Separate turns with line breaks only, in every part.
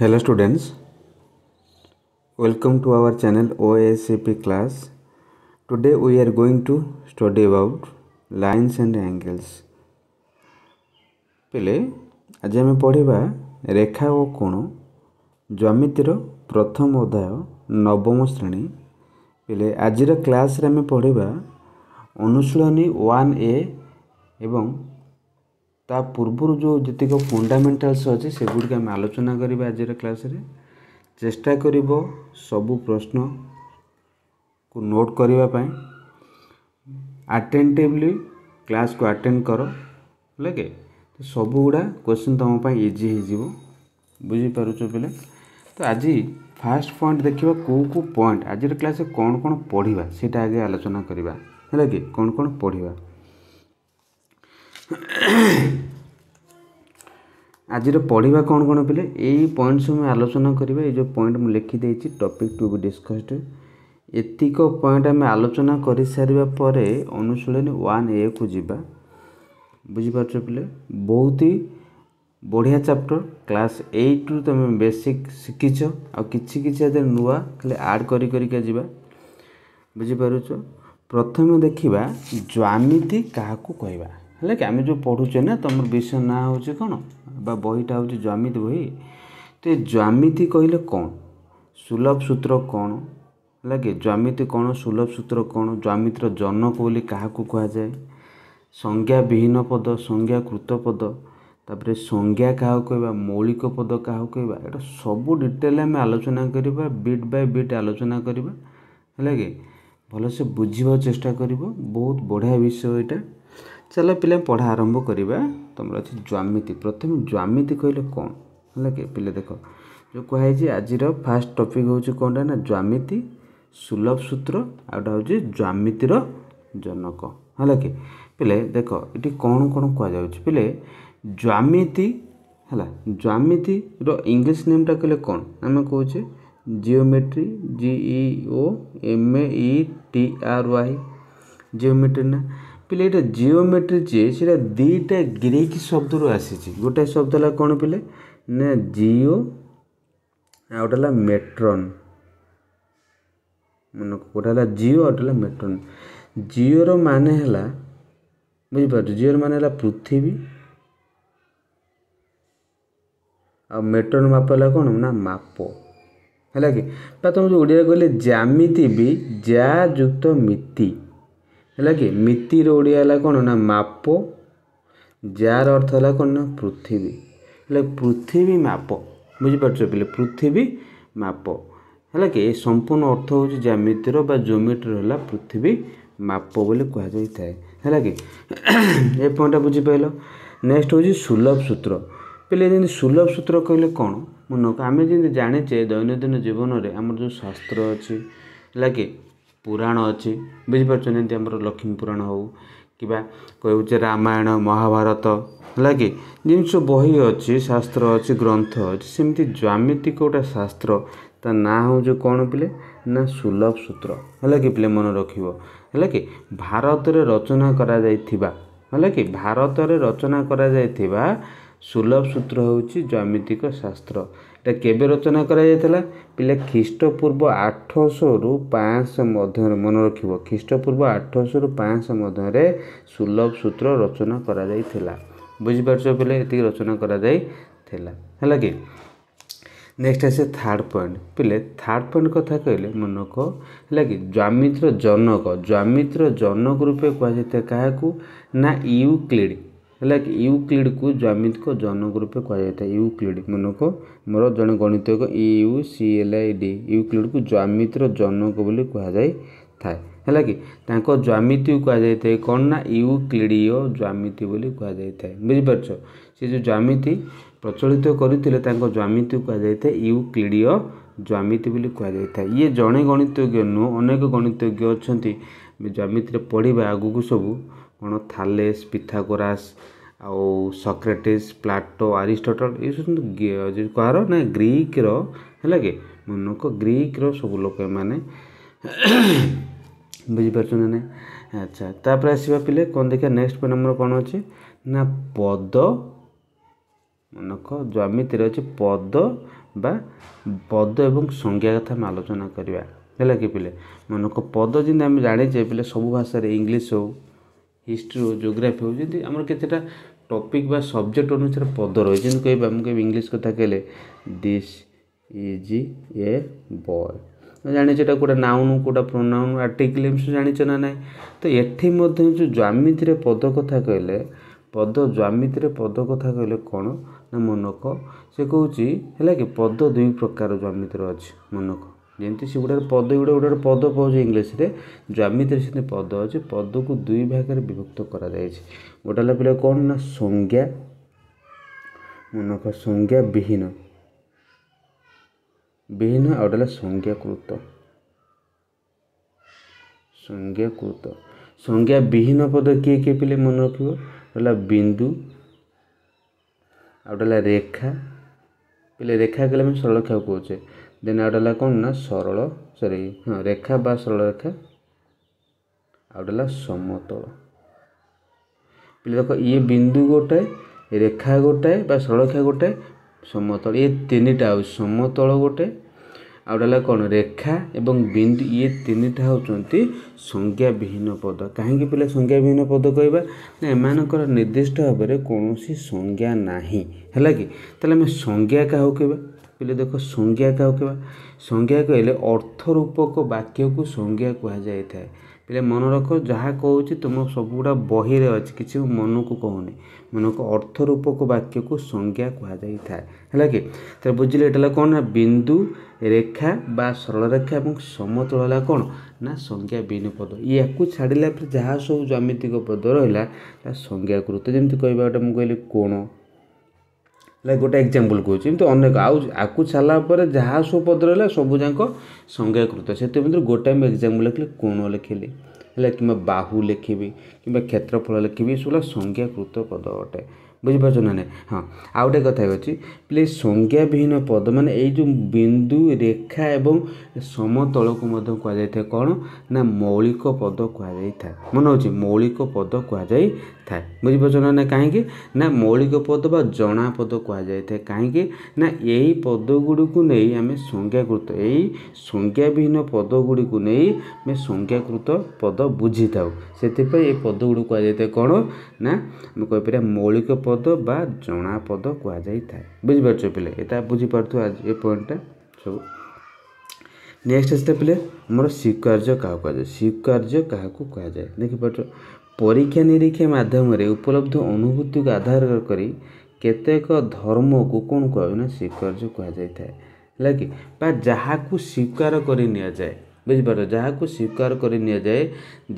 hello students welcome to our channel O class today we are going to study about lines and angles पहले आज आम पढ़ा रेखा और कोण ज्यामितर प्रथम अध्याय नवम श्रेणी पहले आज क्लास रे पढ़ा अनुशीलनी वन एवं ତା ପୂର୍ବରୁ ଯେଉଁ ଯେତିକ ଫଣ୍ଡାମେଣ୍ଟାଲ୍ସ ଅଛି ସେଗୁଡ଼ିକ ଆମେ ଆଲୋଚନା କରିବା ଆଜିର କ୍ଲାସ୍ରେ ଚେଷ୍ଟା କରିବ ସବୁ ପ୍ରଶ୍ନକୁ ନୋଟ୍ କରିବା ପାଇଁ ଆଟେଣ୍ଟିଭଲି କ୍ଲାସ୍କୁ ଆଟେଣ୍ଡ କର ହେଲା କି ସବୁଗୁଡ଼ା କ୍ୱେଶ୍ଚିନ୍ ତୁମ ପାଇଁ ଇଜି ହେଇଯିବ ବୁଝିପାରୁଛ ପିଲା ତ ଆଜି ଫାର୍ଷ୍ଟ ପଏଣ୍ଟ ଦେଖିବା କେଉଁ କେଉଁ ପଏଣ୍ଟ ଆଜିର କ୍ଲାସ୍ରେ କ'ଣ କ'ଣ ପଢ଼ିବା ସେଇଟା ଆଗେ ଆଲୋଚନା କରିବା ହେଲା କି କ'ଣ କ'ଣ ପଢ଼ିବା ଆଜିର ପଢ଼ିବା କ'ଣ କ'ଣ ପିଲେ ଏଇ ପଏଣ୍ଟ ସବୁ ଆମେ ଆଲୋଚନା କରିବା ଏଇ ଯେଉଁ ପଏଣ୍ଟ ମୁଁ ଲେଖିଦେଇଛି ଟପିକ୍ ଟୁ ବି ଡିସ୍କସ୍ଡ୍ ଏତିକ ପଏଣ୍ଟ ଆମେ ଆଲୋଚନା କରିସାରିବା ପରେ ଅନୁଶୀଳନୀ ୱାନ୍ ଏକୁ ଯିବା ବୁଝିପାରୁଛ ପିଲେ ବହୁତ ହି ବଢ଼ିଆ ଚାପ୍ଟର କ୍ଲାସ୍ ଏଇଟ୍ରୁ ତୁମେ ବେସିକ୍ ଶିଖିଛ ଆଉ କିଛି କିଛି ଏଥିରେ ନୂଆ ଖାଲି ଆଡ଼୍ କରି କରିକା ଯିବା ବୁଝିପାରୁଛ ପ୍ରଥମେ ଦେଖିବା ଜ୍ୱାମିତି କାହାକୁ କହିବା होला कि आम जो विषय ना पढुछ न त्वमित बहि त्यो ज्वामिति कहिले कन् सुलभ सूत्र कन् होला कि ज्वमिति कन् सुलभ सूत्र कमिति र जनक संज्ञा विहीन पद संज्ञा कृत पद तापर संज्ञा कहाँ मौलिक पद कहाँ सब डिटेल डिटेल् आलोचना बिट बाय बिट आलोचना होला कि भलसे चेष्टा चेष्टाक बहुत बढिया विषय एटा ଚାଲ ପିଲା ପଢ଼ା ଆରମ୍ଭ କରିବା ତୁମର ଅଛି ଜ୍ୟାମିତି ପ୍ରଥମେ ଜ୍ୟାମିତି କହିଲେ କ'ଣ ହେଲା କି ପିଲା ଦେଖ ଯେଉଁ କୁହାହେଇଛି ଆଜିର ଫାର୍ଷ୍ଟ ଟପିକ୍ ହେଉଛି କ'ଣଟା ନା ଜ୍ୟାମିତି ସୁଲଭ ସୂତ୍ର ଆଉ ଗୋଟେ ହେଉଛି ଜ୍ୟାମିତିର ଜନକ ହେଲା କି ପିଲେ ଦେଖ ଏଠି କ'ଣ କ'ଣ କୁହାଯାଉଛି ପିଲେ ଜ୍ୟାମିତି ହେଲା ଜ୍ୟାମିତିର ଇଂଲିଶ ନେମ୍ଟା କହିଲେ କ'ଣ ଆମେ କହୁଛେ geometry G E O M E T R Y geometry ନା ପିଲେ ଏଇଟା ଜିଓମେଟ୍ରି ଯେ ସେଇଟା ଦୁଇଟା ଗ୍ରୀକ୍ ଶବ୍ଦରୁ ଆସିଛି ଗୋଟାଏ ଶବ୍ଦ ହେଲା କ'ଣ ପିଲେ ନା ଜିଓ ଆଉ ଗୋଟେ ହେଲା ମେଟ୍ରନ୍ ମନେ ଗୋଟେ ହେଲା ଜିଓ ଆଉ ଗୋଟେ ହେଲା ମେଟ୍ରନ୍ ଜିଓର ମାନେ ହେଲା ବୁଝିପାରୁଛୁ ଜିଓର ମାନେ ହେଲା ପୃଥିବୀ ଆଉ ମେଟ୍ରନ୍ ମାପ ହେଲା କ'ଣ ନା ମାପ ହେଲା କି ବା ତୁମେ ଯେଉଁ ଓଡ଼ିଆରେ କହିଲେ ଜ୍ୟାମିତି ବି ଯା ଯୁକ୍ତ ମିତି ହେଲା କି ମିତିର ଓଡ଼ିଆ ହେଲା କ'ଣ ନା ମାପ ଯାହାର ଅର୍ଥ ହେଲା କ'ଣ ନା ପୃଥିବୀ ହେଲେ ପୃଥିବୀ ମାପ ବୁଝିପାରୁଛ ପିଲେ ପୃଥିବୀ ମାପ ହେଲା କି ଏ ସମ୍ପୂର୍ଣ୍ଣ ଅର୍ଥ ହେଉଛି ଜ୍ୟାମିତିର ବା ଜୋମିଟ୍ରିର ହେଲା ପୃଥିବୀ ମାପ ବୋଲି କୁହାଯାଇଥାଏ ହେଲା କି ଏ ପଏଣ୍ଟଟା ବୁଝିପାରିଲ ନେକ୍ସଟ ହେଉଛି ସୁଲଭ ସୂତ୍ର ପିଲେ ଯେମିତି ସୁଲଭ ସୂତ୍ର କହିଲେ କ'ଣ ମୁଁ ମନେ ଆମେ ଯେମିତି ଜାଣିଛେ ଦୈନନ୍ଦିନ ଜୀବନରେ ଆମର ଯେଉଁ ଶାସ୍ତ୍ର ଅଛି ହେଲା କି ପୁରାଣ ଅଛି ବୁଝିପାରୁଛନ୍ତି ଯେମିତି ଆମର ଲକ୍ଷ୍ମୀ ପୁରାଣ ହେଉ କିମ୍ବା କହୁଛେ ରାମାୟଣ ମହାଭାରତ ହେଲା କି ଯେମିତି ସବୁ ବହି ଅଛି ଶାସ୍ତ୍ର ଅଛି ଗ୍ରନ୍ଥ ଅଛି ସେମିତି ଜ୍ୟାମିତିକ ଗୋଟେ ଶାସ୍ତ୍ର ତା ନାଁ ହେଉଛି କ'ଣ ପିଲେ ନା ସୁଲଭ ସୂତ୍ର ହେଲା କି ପିଲେ ମନେ ରଖିବ ହେଲା କି ଭାରତରେ ରଚନା କରାଯାଇଥିବା ହେଲା କି ଭାରତରେ ରଚନା କରାଯାଇଥିବା ସୁଲଭ ସୂତ୍ର ହେଉଛି ଜ୍ୟାମିତିକ ଶାସ୍ତ୍ର ଏଇଟା କେବେ ରଚନା କରାଯାଇଥିଲା ପିଲା ଖ୍ରୀଷ୍ଟପୂର୍ବ ଆଠଶହରୁ ପାଞ୍ଚଶହ ମଧ୍ୟରେ ମନେ ରଖିବ ଖ୍ରୀଷ୍ଟପୂର୍ବ ଆଠଶହରୁ ପାଞ୍ଚଶହ ମଧ୍ୟରେ ସୁଲଭ ସୂତ୍ର ରଚନା କରାଯାଇଥିଲା ବୁଝିପାରୁଛ ପିଲା ଏତିକି ରଚନା କରାଯାଇଥିଲା ହେଲା କି ନେକ୍ସଟ୍ ଆସେ ଥାର୍ଡ଼ ପଏଣ୍ଟ ପିଲେ ଥାର୍ଡ଼ ପଏଣ୍ଟ କଥା କହିଲେ ମନେ କହ ହେଲା କି ଜ୍ୱାମିତ୍ର ଜନକ ଜ୍ୱାମିତ୍ର ଜନକ ରୂପେ କୁହାଯାଇଥାଏ କାହାକୁ ନା ୟୁକ୍ଲିଡ଼ ହେଲା କି ୟୁକ୍ଲିଡ଼୍କୁ ଜ୍ୟାମିତିକ ଜନକ ରୂପେ କୁହାଯାଇଥାଏ ୟୁକ୍ଲିଡ଼୍ ମନକୁ ମୋର ଜଣେ ଗଣିତଜ୍ଞ E U C L I D ୟୁକ୍ଲିଡ଼୍କୁ ଜ୍ୟାମିତିର ଜନକ ବୋଲି କୁହାଯାଇଥାଏ ହେଲା କି ତାଙ୍କ ଜ୍ୟାମିତିକୁ କୁହାଯାଇଥାଏ କ'ଣ ନା ୟୁକ୍ଲିଡ଼ୀୟ ଜ୍ୟାମିତି ବୋଲି କୁହାଯାଇଥାଏ ବୁଝିପାରୁଛ ସେ ଯେଉଁ ଜ୍ୟାମିତି ପ୍ରଚଳିତ କରିଥିଲେ ତାଙ୍କ ଜ୍ୟାମିତିକୁ କୁହାଯାଇଥାଏ ୟୁକ୍ଲିଡ଼ୀୟ ଜ୍ୟାମିତି ବୋଲି କୁହାଯାଇଥାଏ ଇଏ ଜଣେ ଗଣିତଜ୍ଞ ନୁହଁ ଅନେକ ଗଣିତଜ୍ଞ ଅଛନ୍ତି ଜ୍ୟାମିତିରେ ପଢ଼ିବା ଆଗକୁ ସବୁ କ'ଣ ଥାଲେସ୍ ପିଥାଗୋରାସ୍ ଆଉ ସକ୍ରେଟିସ୍ ପ୍ଲାଟୋ ଆରିଷ୍ଟଟଲ୍ ଏସବୁ କାହାର ନା ଗ୍ରୀକ୍ର ହେଲା କି ମନୁକ ଗ୍ରୀକ୍ର ସବୁ ଲୋକ ଏମାନେ ବୁଝିପାରୁଛନ୍ତି ନା ଆଚ୍ଛା ତାପରେ ଆସିବା ପିଲେ କ'ଣ ଦେଖିବା ନେକ୍ସଟ ପଏଣ୍ଟ ଆମର କ'ଣ ଅଛି ନା ପଦ ମନକ ଜ୍ୟାମିତିରେ ଅଛି ପଦ ବା ପଦ ଏବଂ ସଂଜ୍ଞା କଥା ଆମେ ଆଲୋଚନା କରିବା ହେଲା କି ପିଲେ ମନକ ପଦ ଯେମିତି ଆମେ ଜାଣିଛେ ପିଲେ ସବୁ ଭାଷାରେ ଇଂଲିଶ ହଉ ହିଷ୍ଟ୍ରି ଓ ଜୋଗ୍ରାଫି ହେଉ ଯେମିତି ଆମର କେତେଟା ଟପିକ୍ ବା ସବଜେକ୍ଟ ଅନୁସାରେ ପଦ ରହିଛି ଯେମିତି କହିବା ମୁଁ କହିବି ଇଂଲିଶ କଥା କହିଲେ ଦିସ୍ ଇଜ୍ ଏ ବୟ ଜାଣିଛ ଏଇଟା କେଉଁଟା ନାଉନ୍ କେଉଁଟା ପ୍ରୋନାଉନ୍ ଆର୍ଟିକିଲ୍ ଏମିତି ସବୁ ଜାଣିଛ ନା ନାହିଁ ତ ଏଠି ମଧ୍ୟ ଯେଉଁ ଜ୍ୱାମିତିରେ ପଦ କଥା କହିଲେ ପଦ ଜ୍ୱାମିତିରେ ପଦ କଥା କହିଲେ କ'ଣ ନା ମନକ ସେ କହୁଛି ହେଲା କି ପଦ ଦୁଇ ପ୍ରକାର ଜ୍ୱାମିତିର ଅଛି ମନକ ଯେମିତି ସେ ଗୋଟେ ପଦ ଗୋଟେ ଗୋଟେ ପଦ କହୁଛୁ ଇଂଲିଶରେ ଜ୍ୟାମିତିରେ ସେମିତି ପଦ ଅଛି ପଦକୁ ଦୁଇ ଭାଗରେ ବିଭକ୍ତ କରାଯାଇଛି ଗୋଟେ ହେଲା ପିଲା କ'ଣ ନା ସଂଜ୍ଞା ମନେକର ସଂଜ୍ଞା ବିହୀନ ବିହୀନ ଆଉ ଗୋଟେ ହେଲା ସଂଜ୍ଞାକୃତ ସଂଜ୍ଞାକୃତ ସଂଜ୍ଞା ବିହୀନ ପଦ କିଏ କିଏ ପିଲେ ମନେ ରଖିବ ହେଲା ବିନ୍ଦୁ ଆଉ ଗୋଟେ ହେଲା ରେଖା ପିଲେ ରେଖା କହିଲେ ଆମେ ସରଳରେଖାକୁ କହୁଛେ ଦେନ୍ ଆଉ ହେଲା କ'ଣ ନା ସରଳ ସରି ହଁ ରେଖା ବା ସରଳରେଖା ଆଉ ହେଲା ସମତଳ ପିଲା ଦେଖ ଇଏ ବିନ୍ଦୁ ଗୋଟାଏ ରେଖା ଗୋଟାଏ ବା ସରଳରେଖା ଗୋଟାଏ ସମତଳ ଇଏ ତିନିଟା ହେଉଛି ସମତଳ ଗୋଟେ ଆଉ ହେଲା କ'ଣ ରେଖା ଏବଂ ବିନ୍ଦୁ ଇଏ ତିନିଟା ହେଉଛନ୍ତି ସଂଜ୍ଞାବିହୀନ ପଦ କାହିଁକି ପିଲା ସଂଜ୍ଞାବିହୀନ ପଦ କହିବା ନା ଏମାନଙ୍କର ନିର୍ଦ୍ଦିଷ୍ଟ ଭାବରେ କୌଣସି ସଂଜ୍ଞା ନାହିଁ ହେଲା କି ତାହେଲେ ଆମେ ସଂଜ୍ଞା କାହାକୁ କହିବା କହିଲେ ଦେଖ ସଂଜ୍ଞା କାହୁ କହିବା ସଂଜ୍ଞା କହିଲେ ଅର୍ଥରୂପକ ବାକ୍ୟକୁ ସଂଜ୍ଞା କୁହାଯାଇଥାଏ ପିଲା ମନେ ରଖ ଯାହା କହୁଛି ତୁମ ସବୁଗୁଡ଼ା ବହିରେ ଅଛି କିଛି ମନକୁ କହୁନି ମନକୁ ଅର୍ଥରୂପକ ବାକ୍ୟକୁ ସଂଜ୍ଞା କୁହାଯାଇଥାଏ ହେଲା କି ତାହେଲେ ବୁଝିଲେ ଏଟା ହେଲା କ'ଣ ନା ବିନ୍ଦୁ ରେଖା ବା ସରଳରେଖା ଏବଂ ସମତଳ ହେଲା କ'ଣ ନା ସଂଜ୍ଞା ବିନ୍ ପଦ ୟାକୁ ଛାଡ଼ିଲା ପରେ ଯାହା ସବୁ ଜ୍ୟାମିତିକ ପଦ ରହିଲା ତା ସଂଜ୍ଞାକୃତ ଯେମିତି କହିବା ଗୋଟେ ମୁଁ କହିଲି କୋଣ ହେଲା ଗୋଟେ ଏକ୍ଜାମ୍ପଲ୍ କହୁଛି ଏମିତି ଅନେକ ଆଉ ଆକୁ ଛାଡ଼ିଲା ପରେ ଯାହା ସବୁ ପଦ ରହିଲା ସବୁଯାକ ସଂଜ୍ଞାକୃତ ସେଥି ମଧ୍ୟରୁ ଗୋଟେ ମୁଁ ଏକ୍ଜାମ୍ପଲ୍ ଲେଖିଲି କୋଣ ଲେଖିଲି ହେଲା କିମ୍ବା ବାହୁ ଲେଖିବି କିମ୍ବା କ୍ଷେତ୍ରଫଳ ଲେଖିବି ଏସବୁ ସଂଜ୍ଞାକୃତ ପଦ ଅଟେ ବୁଝିପାରୁଛ ନା ନାହିଁ ହଁ ଆଉ ଗୋଟେ କଥା ହେଉଛି ପ୍ଲିଜ୍ ସଂଜ୍ଞାବିହୀନ ପଦ ମାନେ ଏଇ ଯେଉଁ ବିନ୍ଦୁ ରେଖା ଏବଂ ସମତଳକୁ ମଧ୍ୟ କୁହାଯାଇଥାଏ କ'ଣ ନା ମୌଳିକ ପଦ କୁହାଯାଇଥାଏ ମନେ ହେଉଛି ମୌଳିକ ପଦ କୁହାଯାଇ था बुझ ना कहीं मौलिक पद व जना पद कहते कहीं पद गुड़ी नहीं आम संज्ञाकृत यही संज्ञा विहीन पद गुड़ी को नहीं आम संज्ञाकृत पद बुझी था से पद गुड़ कह कौन ना आम कहपर मौलिक पद बा जना पद कहते बुझीपार पे ये बुझीपार पॉइंटा सब नेक्स्ट आसता पे मोर स्वीकार्य क्या कह जाए क्या कह देखिपार ପରୀକ୍ଷା ନିରୀକ୍ଷା ମାଧ୍ୟମରେ ଉପଲବ୍ଧ ଅନୁଭୂତିକୁ ଆଧାର କରି କେତେକ ଧର୍ମକୁ କ'ଣ କୁହାଯାଏ ନା ସ୍ୱୀକାର୍ଯ୍ୟ କୁହାଯାଇଥାଏ ହେଲା କି ବା ଯାହାକୁ ସ୍ୱୀକାର କରି ନିଆଯାଏ ବୁଝିପାରୁଛ ଯାହାକୁ ସ୍ୱୀକାର କରି ନିଆଯାଏ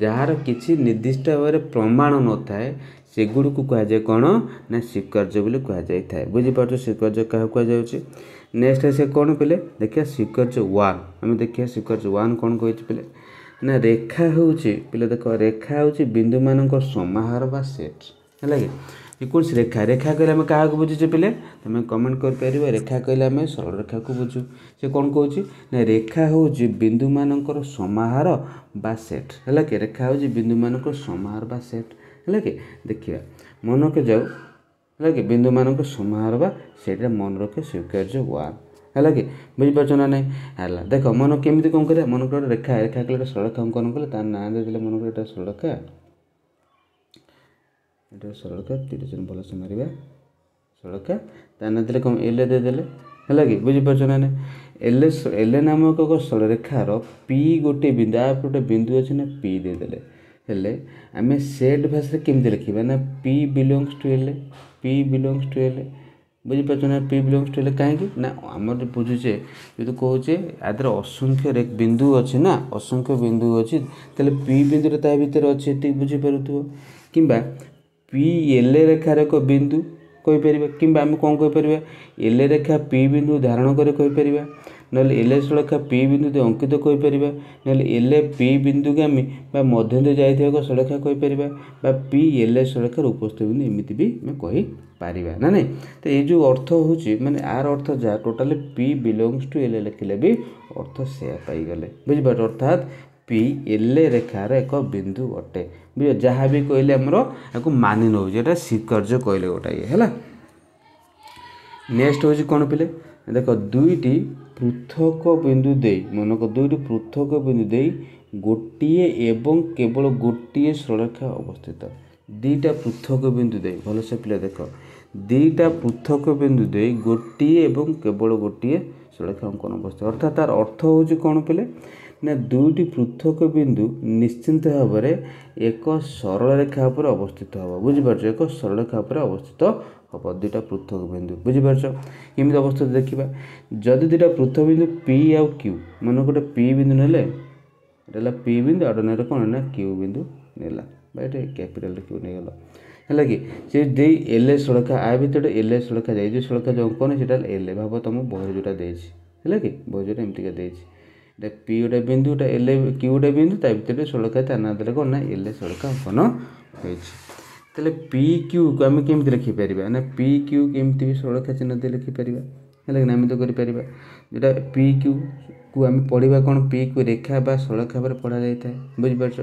ଯାହାର କିଛି ନିର୍ଦ୍ଦିଷ୍ଟ ଭାବରେ ପ୍ରମାଣ ନଥାଏ ସେଗୁଡ଼ିକୁ କୁହାଯାଏ କ'ଣ ନା ସ୍ୱୀକାର୍ଯ୍ୟ ବୋଲି କୁହାଯାଇଥାଏ ବୁଝିପାରୁଛ ସ୍ୱୀକାର୍ଯ୍ୟ କାହାକୁ କୁହାଯାଉଛି ନେକ୍ସଟ ସେ କ'ଣ ପିଲେ ଦେଖିବା ସ୍ୱୀକାର୍ଯ୍ୟ ୱାନ୍ ଆମେ ଦେଖିବା ସ୍ୱୀକାର୍ଯ୍ୟ ୱାନ୍ କ'ଣ କହିଛି ପିଲେ ନା ରେଖା ହେଉଛି ପିଲା ଦେଖ ରେଖା ହେଉଛି ବିନ୍ଦୁମାନଙ୍କ ସମାହାର ବା ସେଟ୍ ହେଲା କି ଯେକୌଣସି ରେଖା ରେଖା କହିଲେ ଆମେ କାହାକୁ ବୁଝୁଛେ ପିଲେ ତୁମେ କମେଣ୍ଟ କରିପାରିବ ରେଖା କହିଲେ ଆମେ ସରଳରେଖାକୁ ବୁଝୁ ସେ କ'ଣ କହୁଛି ନା ରେଖା ହେଉଛି ବିନ୍ଦୁମାନଙ୍କର ସମାହାର ବା ସେଟ୍ ହେଲା କି ରେଖା ହେଉଛି ବିନ୍ଦୁମାନଙ୍କର ସମାହାର ବା ସେଟ୍ ହେଲା କି ଦେଖିବା ମନକୁ ଯାଉ ହେଲା କି ବିନ୍ଦୁମାନଙ୍କ ସମାହାର ବା ସେଇଟା ମନେ ରଖେ ସ୍ୱୀକାର୍ଯ୍ୟ ୱାନ୍ ହେଲା କି ବୁଝିପାରୁଛ ନା ନାହିଁ ହେଲା ଦେଖ ମନ କେମିତି କ'ଣ କରିବା ମନକୁ ଗୋଟେ ରେଖା ରେଖା କଲେ ଗୋଟେ ସରଳରେଖା ଅଙ୍କନ କଲେ ତା ନାଁ ଦେଇଦେଲେ ମନକୁ ଏଇଟା ସରଳରେଖା ଏଇଟା ସରଳରେଖା ତିରିଶ ଜଣ ଭଲସେ ମାରିବା ସରଳରେଖା ତା ନାଁ ଦେଲେ କ'ଣ ଏଲ୍ଏ ଦେଇଦେଲେ ହେଲା କି ବୁଝିପାରୁଛ ନା ନାହିଁ ଏଲ୍ଏ ଏଲ୍ଏ ନାମକ ଏକ ସରଳରେଖାର ପି ଗୋଟେ ବିନ୍ଦୁ ଆ ଗୋଟେ ବିନ୍ଦୁ ଅଛି ନା ପି ଦେଇଦେଲେ ହେଲେ ଆମେ ସେଟ୍ ଭାଷାରେ କେମିତି ଲେଖିବା ନା P belongs to L A P belongs to L A ବୁଝିପାରୁଛ ନା ପି ବିଲଙ୍ଗସ୍ ଟୁ ହେଲେ କାହିଁକି ନା ଆମର ବୁଝୁଛେ ଯଦି କହୁଛେ ଆ ଦେହରେ ଅସଂଖ୍ୟ ବିନ୍ଦୁ ଅଛି ନା ଅସଂଖ୍ୟ ବିନ୍ଦୁ ଅଛି ତାହେଲେ ପି ବିନ୍ଦୁରେ ତା ଭିତରେ ଅଛି ଏତିକି ବୁଝିପାରୁଥିବ କିମ୍ବା ପି ଏଲ୍ ରେଖାର ଏକ ବିନ୍ଦୁ କହିପାରିବା କିମ୍ବା ଆମେ କ'ଣ କହିପାରିବା ଏଲ୍ ରେଖା ପି ବିନ୍ଦୁ ଧାରଣ କରି କହିପାରିବା ନହେଲେ ଏଲ୍ ସୁଳେଖା ପି ବିନ୍ଦୁରେ ଅଙ୍କିତ କହିପାରିବା ନହେଲେ ଏଲ୍ ପି ବିନ୍ଦୁଗାମୀ ବା ମଧ୍ୟନ୍ତୁ ଯାଇଥିବା ଏକ ସୁଳେଖା କହିପାରିବା ବା ପି ଏଲ୍ ସୁଳେଖାର ଉପସ୍ଥିତ ବିନ୍ଦୁ ଏମିତି ବି ଆମେ କହିପାରିବା ନା ନାହିଁ ତ ଏଇ ଯେଉଁ ଅର୍ଥ ହେଉଛି ମାନେ ଆର ଅର୍ଥ ଯାହା totally P belongs to L ଲେଖିଲେ ବି ଅର୍ଥ ସେୟା ପାଇଗଲେ ବୁଝିପାରୁଛ ଅର୍ଥାତ୍ ପି ଏଲ୍ ରେଖାର ଏକ ବିନ୍ଦୁ ଅଟେ ବୁଝିଲ ଯାହା ବି କହିଲେ ଆମର ୟାକୁ ମାନି ନେଉଛି ଏଇଟା ସ୍ୱୀକାର୍ଯ୍ୟ କହିଲେ ଗୋଟାଏ ହେଲା ନେକ୍ସଟ ହେଉଛି କ'ଣ ପିଲେ ଦେଖ ଦୁଇଟି ପୃଥକ ବିନ୍ଦୁ ଦେଇ ମନେକର ଦୁଇଟି ପୃଥକ ବିନ୍ଦୁ ଦେଇ ଗୋଟିଏ ଏବଂ କେବଳ ଗୋଟିଏ ସୁରକ୍ଷା ଅବସ୍ଥିତ ଦୁଇଟା ପୃଥକ ବିନ୍ଦୁ ଦେଇ ଭଲସେ ପିଲା ଦେଖ ଦୁଇଟା ପୃଥକ ବିନ୍ଦୁ ଦେଇ ଗୋଟିଏ ଏବଂ କେବଳ ଗୋଟିଏ ସୁରକ୍ଷା ଅଙ୍କନ ଅବସ୍ଥିତ ଅର୍ଥାତ୍ ତା'ର ଅର୍ଥ ହେଉଛି କ'ଣ ପିଲେ ନା ଦୁଇଟି ପୃଥକ ବିନ୍ଦୁ ନିଶ୍ଚିନ୍ତ ଭାବରେ ଏକ ସରଳରେଖା ଉପରେ ଅବସ୍ଥିତ ହେବ ବୁଝିପାରୁଛ ଏକ ସରଳରେଖା ଉପରେ ଅବସ୍ଥିତ দুইটা পৃথক বিন্দু বুঝিপারছ কেমিতি অবস্থিত দেখিবা যদি দুইটা পৃথক বিন্দু পি আউ কিউ মনে গোটে পি বিন্দু নেলে এটা হল পি বিন্দু আর নেলে কোণ না কিউ বিন্দু নেলা বা এটা ক্যাপিটাল কিউ নেগেল ହେଲା କି ସେ ଦେଇ ଏଲ୍ ଏସ୍ ଲେଖା ଆ ଭିତରେ ଏଲ୍ ଏସ୍ ଲେଖା ଯାଏ ଯେଉଁ ଲେଖା ଯେଉଁ ଅଙ୍କନ ସେଇଟା ଏଲ୍ ଭାବ ତୁମ ବହି ଯେଉଁଟା ଦେଇଛି ହେଲା କି ବହି ଯେଉଁଟା ଏମିତିକା ଦେଇଛି ଏଇଟା ପି ଗୋଟେ ବିନ୍ଦୁ ଏଇଟା ଏଲ୍ କ୍ୟୁ ଗୋଟେ ବିନ୍ଦୁ ତା ଭିତରେ ଷୋଳକା ତା ନାଁ ଦେଲେ କ'ଣ ନା ଏଲ୍ ଏସ୍ ଲେଖା ଅଙ୍କନ ହେଇଛି ତାହେଲେ ପି କ୍ୟୁକୁ ଆମେ କେମିତି ଲେଖିପାରିବା ନା ପି କ୍ୟୁ କେମିତି ବି ସୁରକ୍ଷା ଚିହ୍ନ ଦେଇ ଲେଖିପାରିବା ହେଲା କି ନା ଆମେ ତ କରିପାରିବା ଯେଉଁଟା ପି କ୍ୟୁକୁ ଆମେ ପଢ଼ିବା କ'ଣ ପି କ୍ୟୁ ରେଖା ବା ସୁରକ୍ଷା ଭାବରେ ପଢ଼ାଯାଇଥାଏ ବୁଝିପାରୁଛ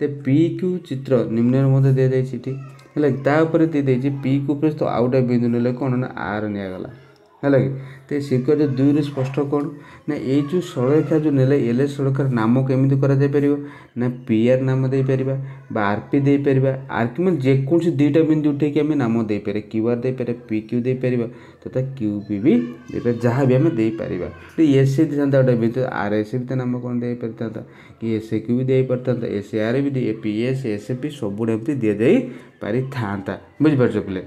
ତ ପି କ୍ୟୁ ଚିତ୍ର ନିମ୍ନରେ ମଧ୍ୟ ଦିଆଯାଇଛି ଏଠି ହେଲା ତା ଉପରେ ଦେଇଦେଇଛି ପି କ୍ୟୁ ଉପରେ ତ ଆଉ ଗୋଟେ ବିନ୍ଦୁ ନେଲେ କ'ଣ ନା ଆର୍ ନିଆଗଲା ହେଲା କି ତ ଶୀଘ୍ର ଦୁଇରୁ ସ୍ପଷ୍ଟ କ'ଣ ନା ଏଇ ଯେଉଁ ସରଳରେଖା ଯେଉଁ ନେଲେ ଏଲ୍ ଏସ୍ ସଳଖାର ନାମ କେମିତି କରାଯାଇପାରିବ ନା ପି ଆର୍ ନାମ ଦେଇପାରିବା ବା ଆର୍ ପି ଦେଇପାରିବା ଆର୍ କି ମାନେ ଯେକୌଣସି ଦୁଇଟା ବିନ୍ଦୁ ଉଠେଇକି ଆମେ ନାମ ଦେଇପାରିବା କ୍ୟୁ ଆର୍ ଦେଇପାରିବା ପି କ୍ୟୁ ଦେଇପାରିବା ତଥା କ୍ୟୁ ପି ବି ଦେଇପାରିବା ଯାହା ବି ଆମେ ଦେଇପାରିବା ଏସ୍ ସି ଦେଇଥାନ୍ତା ଗୋଟେ ବିନ୍ଦୁ ଆର୍ ଏସ୍ ବି ତା ନାମ କ'ଣ ଦେଇପାରିଥାନ୍ତା କି ଏସ୍ ଏ କ୍ୟୁ ବି ଦେଇପାରିଥାନ୍ତା S A R B P S S P ସବୁଗୁଡ଼ା ଏମିତି ଦିଆଯାଇ ପାରିଥାନ୍ତା ବୁଝିପାରୁଛ ପିଲେ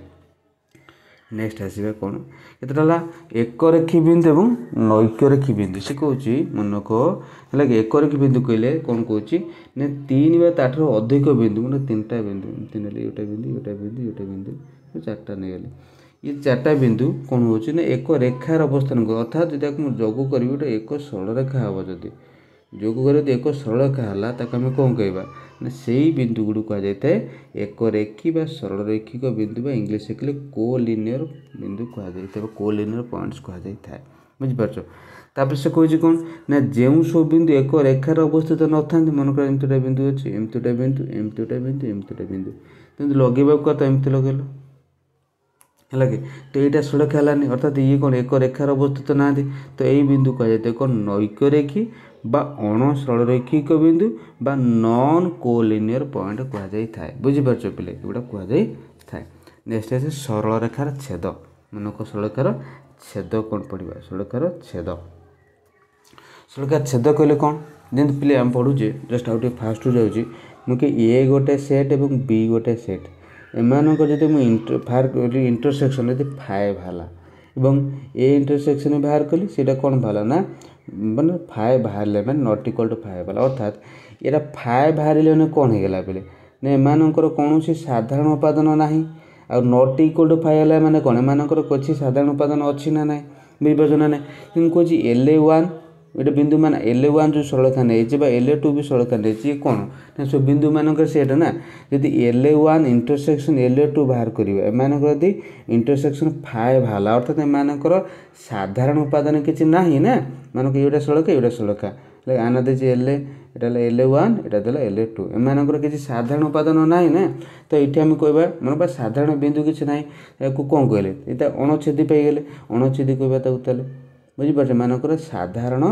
ନେକ୍ସଟ ଆସିବେ କ'ଣ କେତେଟା ହେଲା ଏକରେଖି ବିନ୍ଦୁ ଏବଂ ନୈକରେଖି ବିନ୍ଦୁ ସେ କହୁଛି ମନେକୁହ ହେଲା କି ଏକରେଖି ବିନ୍ଦୁ କହିଲେ କ'ଣ କହୁଛି ନା ତିନି ବା ତାଠାରୁ ଅଧିକ ବିନ୍ଦୁ ମାନେ ତିନିଟା ବିନ୍ଦୁ ତିନି ହେଲେ ଗୋଟେ ବିନ୍ଦୁ ଗୋଟେ ବିନ୍ଦୁ ଗୋଟେ ବିନ୍ଦୁ ଚାରିଟା ନେଇଗଲି ଏ ଚାରିଟା ବିନ୍ଦୁ କ'ଣ ହେଉଛି ନା ଏକ ରେଖାର ଅବସ୍ଥାନ ଅର୍ଥାତ୍ ଯଦି ତାକୁ ମୁଁ ଯୋଗ କରିବି ଗୋଟେ ଏକ ସରଳରେଖା ହେବ ଯଦି ଯୋଗ କରିବା ଯଦି ଏକ ସରଳରେଖା ହେଲା ତାକୁ ଆମେ କ'ଣ କହିବା ସେହି ବିନ୍ଦୁଗୁଡ଼ିକୁ କୁହାଯାଇଥାଏ ଏକରେଖୀ ବା ସରଳରୈଖିକ ବିନ୍ଦୁ ବା ଇଂଲିଶ ଶିଖିଲେ କୋଲିନିୟର ବିନ୍ଦୁ କୁହାଯାଇଥାଏ ବା କୋଲିନିୟର ପଏଣ୍ଟସ୍ କୁହାଯାଇଥାଏ ବୁଝିପାରୁଛ ତାପରେ ସେ କହୁଛି କ'ଣ ନା ଯେଉଁ ସବୁ ବିନ୍ଦୁ ଏକ ରେଖାରେ ଅବସ୍ଥିତ ନଥାନ୍ତି ମନେକର ଏମିତିଟା ବିନ୍ଦୁ ଅଛି ଏମିତିଟା ବିନ୍ଦୁ ଏମିତିଟା ବିନ୍ଦୁ ଏମିତିଟା ବିନ୍ଦୁ କିନ୍ତୁ ଲଗେଇବାକୁ କଥା ଏମିତି ଲଗେଇଲ ହେଲା କି ତ ଏଇଟା ସୁରକ୍ଷା ହେଲାନି ଅର୍ଥାତ୍ ଇଏ କ'ଣ ଏକ ରେଖାରେ ଅବସ୍ଥିତ ନାହାନ୍ତି ତ ଏଇ ବିନ୍ଦୁ କୁହାଯାଇଥାଏ କ'ଣ ନୈକରେଖୀ বা ଅଣସରଳରେଖିକ ବିନ୍ଦୁ ବା ନନ୍ କୋଲିନିୟର ପଏଣ୍ଟ କୁହାଯାଇଥାଏ ବୁଝିପାରୁଛ ପିଲେ ଏଗୁଡ଼ା କୁହାଯାଇଥାଏ ନେକ୍ସଟ ଅଛି ସରଳରେଖାର ଛେଦ ମନକ ସରଳରେଖାର ଛେଦ କ'ଣ ପଡ଼ିବ ସରଳରେଖାର ଛେଦ ସରଳରେଖାର ଛେଦ କହିଲେ କ'ଣ ଯେମିତି ପିଲେ ଆମେ ପଢ଼ୁଛେ ଜଷ୍ଟ ଆଉ ଟିକେ ଫାଷ୍ଟରୁ ଯାଉଛି ମୁଁ କି ଏ ଗୋଟେ ସେଟ୍ ଏବଂ ବି ଗୋଟେ ସେଟ୍ ଏମାନଙ୍କ ଯଦି ମୁଁ ଇଣ୍ଟରସେକ୍ସନ୍ ଯଦି ଫାଇଭ୍ ହେଲା ଏବଂ ଏ ଇଣ୍ଟରସେକ୍ସନ୍ ବାହାର କଲି ସେଇଟା କ'ଣ ବାହାରିଲା ନା ମାନେ ଫାଏ ବାହାରିଲେ ମାନେ ନଟ୍ ଇକ୍ୱାଲ୍ ଟୁ ଫାଏ ବାଲା ଅର୍ଥାତ୍ ଏଇଟା ଫାଏ ବାହାରିଲେ ମାନେ କ'ଣ ହେଇଗଲା ବେଲେ ନା ଏମାନଙ୍କର କୌଣସି ସାଧାରଣ ଉପାଦାନ ନାହିଁ ଆଉ ନଟ୍ ଇକ୍ୱାଲ୍ ଟୁ ଫାଏ ହେଲା ମାନେ କ'ଣ ଏମାନଙ୍କର କିଛି ସାଧାରଣ ଉପାଦାନ ଅଛି ନା ନାହିଁ ବୁଝିପାରୁଛ ନା ନାହିଁ କିନ୍ତୁ କହୁଛି ଏଲ୍ ଏ ୱାନ୍ এটা বিন্দুমান এল ওয়ান ଯେଉଁ সরলরেখা ନେଇଛି বা এল টু ବି সরলরেখা ନେଇଛି ଇଏ କ'ଣ ନା ସବୁ ବିନ୍ଦୁମାନଙ୍କର ସେଇଟା ନା ଯଦି L one intersection L two ବାହାର କରିବା ଏମାନଙ୍କର ଯଦି ইন্টরসেকশন ফাইভ ହେଲା অর্থাৎ এମାନଙ୍କର সাধারণ উপাদান কিছু ନାହିଁ না ମାନଙ୍କ ଏଇଟା সরলরেখা ଏଇଟା সরলরেখা ହେଲେ ଆନା ଦେଇଛି এল এটা ହେଲା এল ওয়ান এটা ଦେଲା এল টু ଏମାନଙ୍କର କିଛି ସାଧାରଣ ଉପାଦାନ ନାହିଁ ନା ତ ଏଠି ଆମେ କହିବା ମାନେ ବା ସାଧାରଣ ବିନ୍ଦୁ କିଛି ନାହିଁ ଏହାକୁ କ'ଣ କହିଲେ ଏଇଟା ଅଣଛେଦି ପାଇଗଲେ ଅଣଛେଦି କହିବା ତାକୁ ତାହେଲେ ବୁଝିପାରୁଛ ଏମାନଙ୍କର ସାଧାରଣ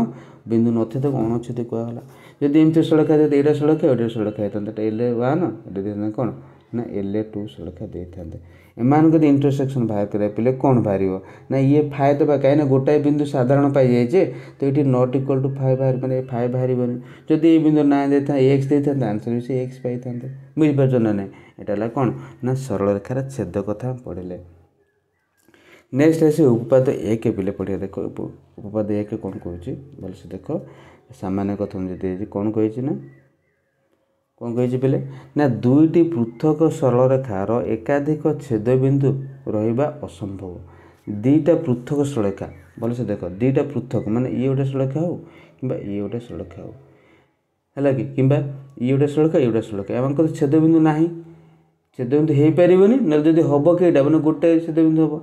ବିନ୍ଦୁ ନଥିତ ଅଣଛେଦ କୁହାଗଲା ଯଦି ଏମିତି ସଳଖା ଯଦି ଏଇଟା ସଳଖା ଏଇଟା ସଳଖା ହେଇଥାନ୍ତା ଏଇଟା ଏଲ୍ ଏ ୱାନ୍ ଏଇଟା ଦେଇଥାନ୍ତା କ'ଣ ନା ଏଲ୍ ଏ ଟୁ ସଳଖା ଦେଇଥାନ୍ତେ ଏମାନଙ୍କୁ ଯଦି ଇଣ୍ଟରସେକ୍ସନ୍ ବାହାର କରିବାକୁ ପିଲେ କ'ଣ ବାହାରିବ ନା ଇଏ ଫାଏ ଦେବା କାହିଁକିନା ଗୋଟାଏ ବିନ୍ଦୁ ସାଧାରଣ ପାଇଯାଇଛି ତ ଏଠି ନଟ୍ ଇକ୍ୱାଲ୍ ଟୁ ଫାଏ ବାହାରି ମାନେ ଫାଏ ବାହାରିବନି ଯଦି ଏଇ ବିନ୍ଦୁ ନାଇଁ ଦେଇଥାନ୍ତା ଏକ୍ସ ଦେଇଥାନ୍ତା ଆନ୍ସର୍ ବି ସେ ଏକ୍ସ ପାଇଥାନ୍ତେ ବୁଝିପାରୁଛ ନା ନାହିଁ ଏଇଟା ହେଲା କ'ଣ ନା ସରଳ ରେଖାର ଛେଦ କଥା ପଢ଼ିଲେ ନେକ୍ସଟ ଆସି ଉପପାଦ ଏକ ବିଲେ ପଡ଼ିଆ ଦେଖ ଉପପାଦ ଏକ କ'ଣ କହୁଛି ଭଲସେ ଦେଖ ସାମାନ୍ୟ କଥା ଯଦି ହେଇଛି କ'ଣ କହିଛି ନା କ'ଣ କହିଛି ବୋଲେ ନା ଦୁଇଟି ପୃଥକ ସରଳରେଖାର ଏକାଧିକ ଛେଦବିନ୍ଦୁ ରହିବା ଅସମ୍ଭବ ଦୁଇଟା ପୃଥକ ସୁରକ୍ଷା ଭଲସେ ଦେଖ ଦୁଇଟା ପୃଥକ ମାନେ ଇଏ ଗୋଟେ ସୁରକ୍ଷା ହଉ କିମ୍ବା ଇଏ ଗୋଟେ ସୁରକ୍ଷା ହଉ ହେଲା କି କିମ୍ବା ଇଏ ଗୋଟେ ସୁରକ୍ଷା ଇଏ ଗୋଟେ ସୁରକ୍ଷା ଏମାନଙ୍କର ଛେଦବିନ୍ଦୁ ନାହିଁ ଛେଦବିନ୍ଦୁ ହେଇପାରିବନି ନହେଲେ ଯଦି ହେବ କେଇଟା ମାନେ ଗୋଟେ ଛେଦବିନ୍ଦୁ ହେବ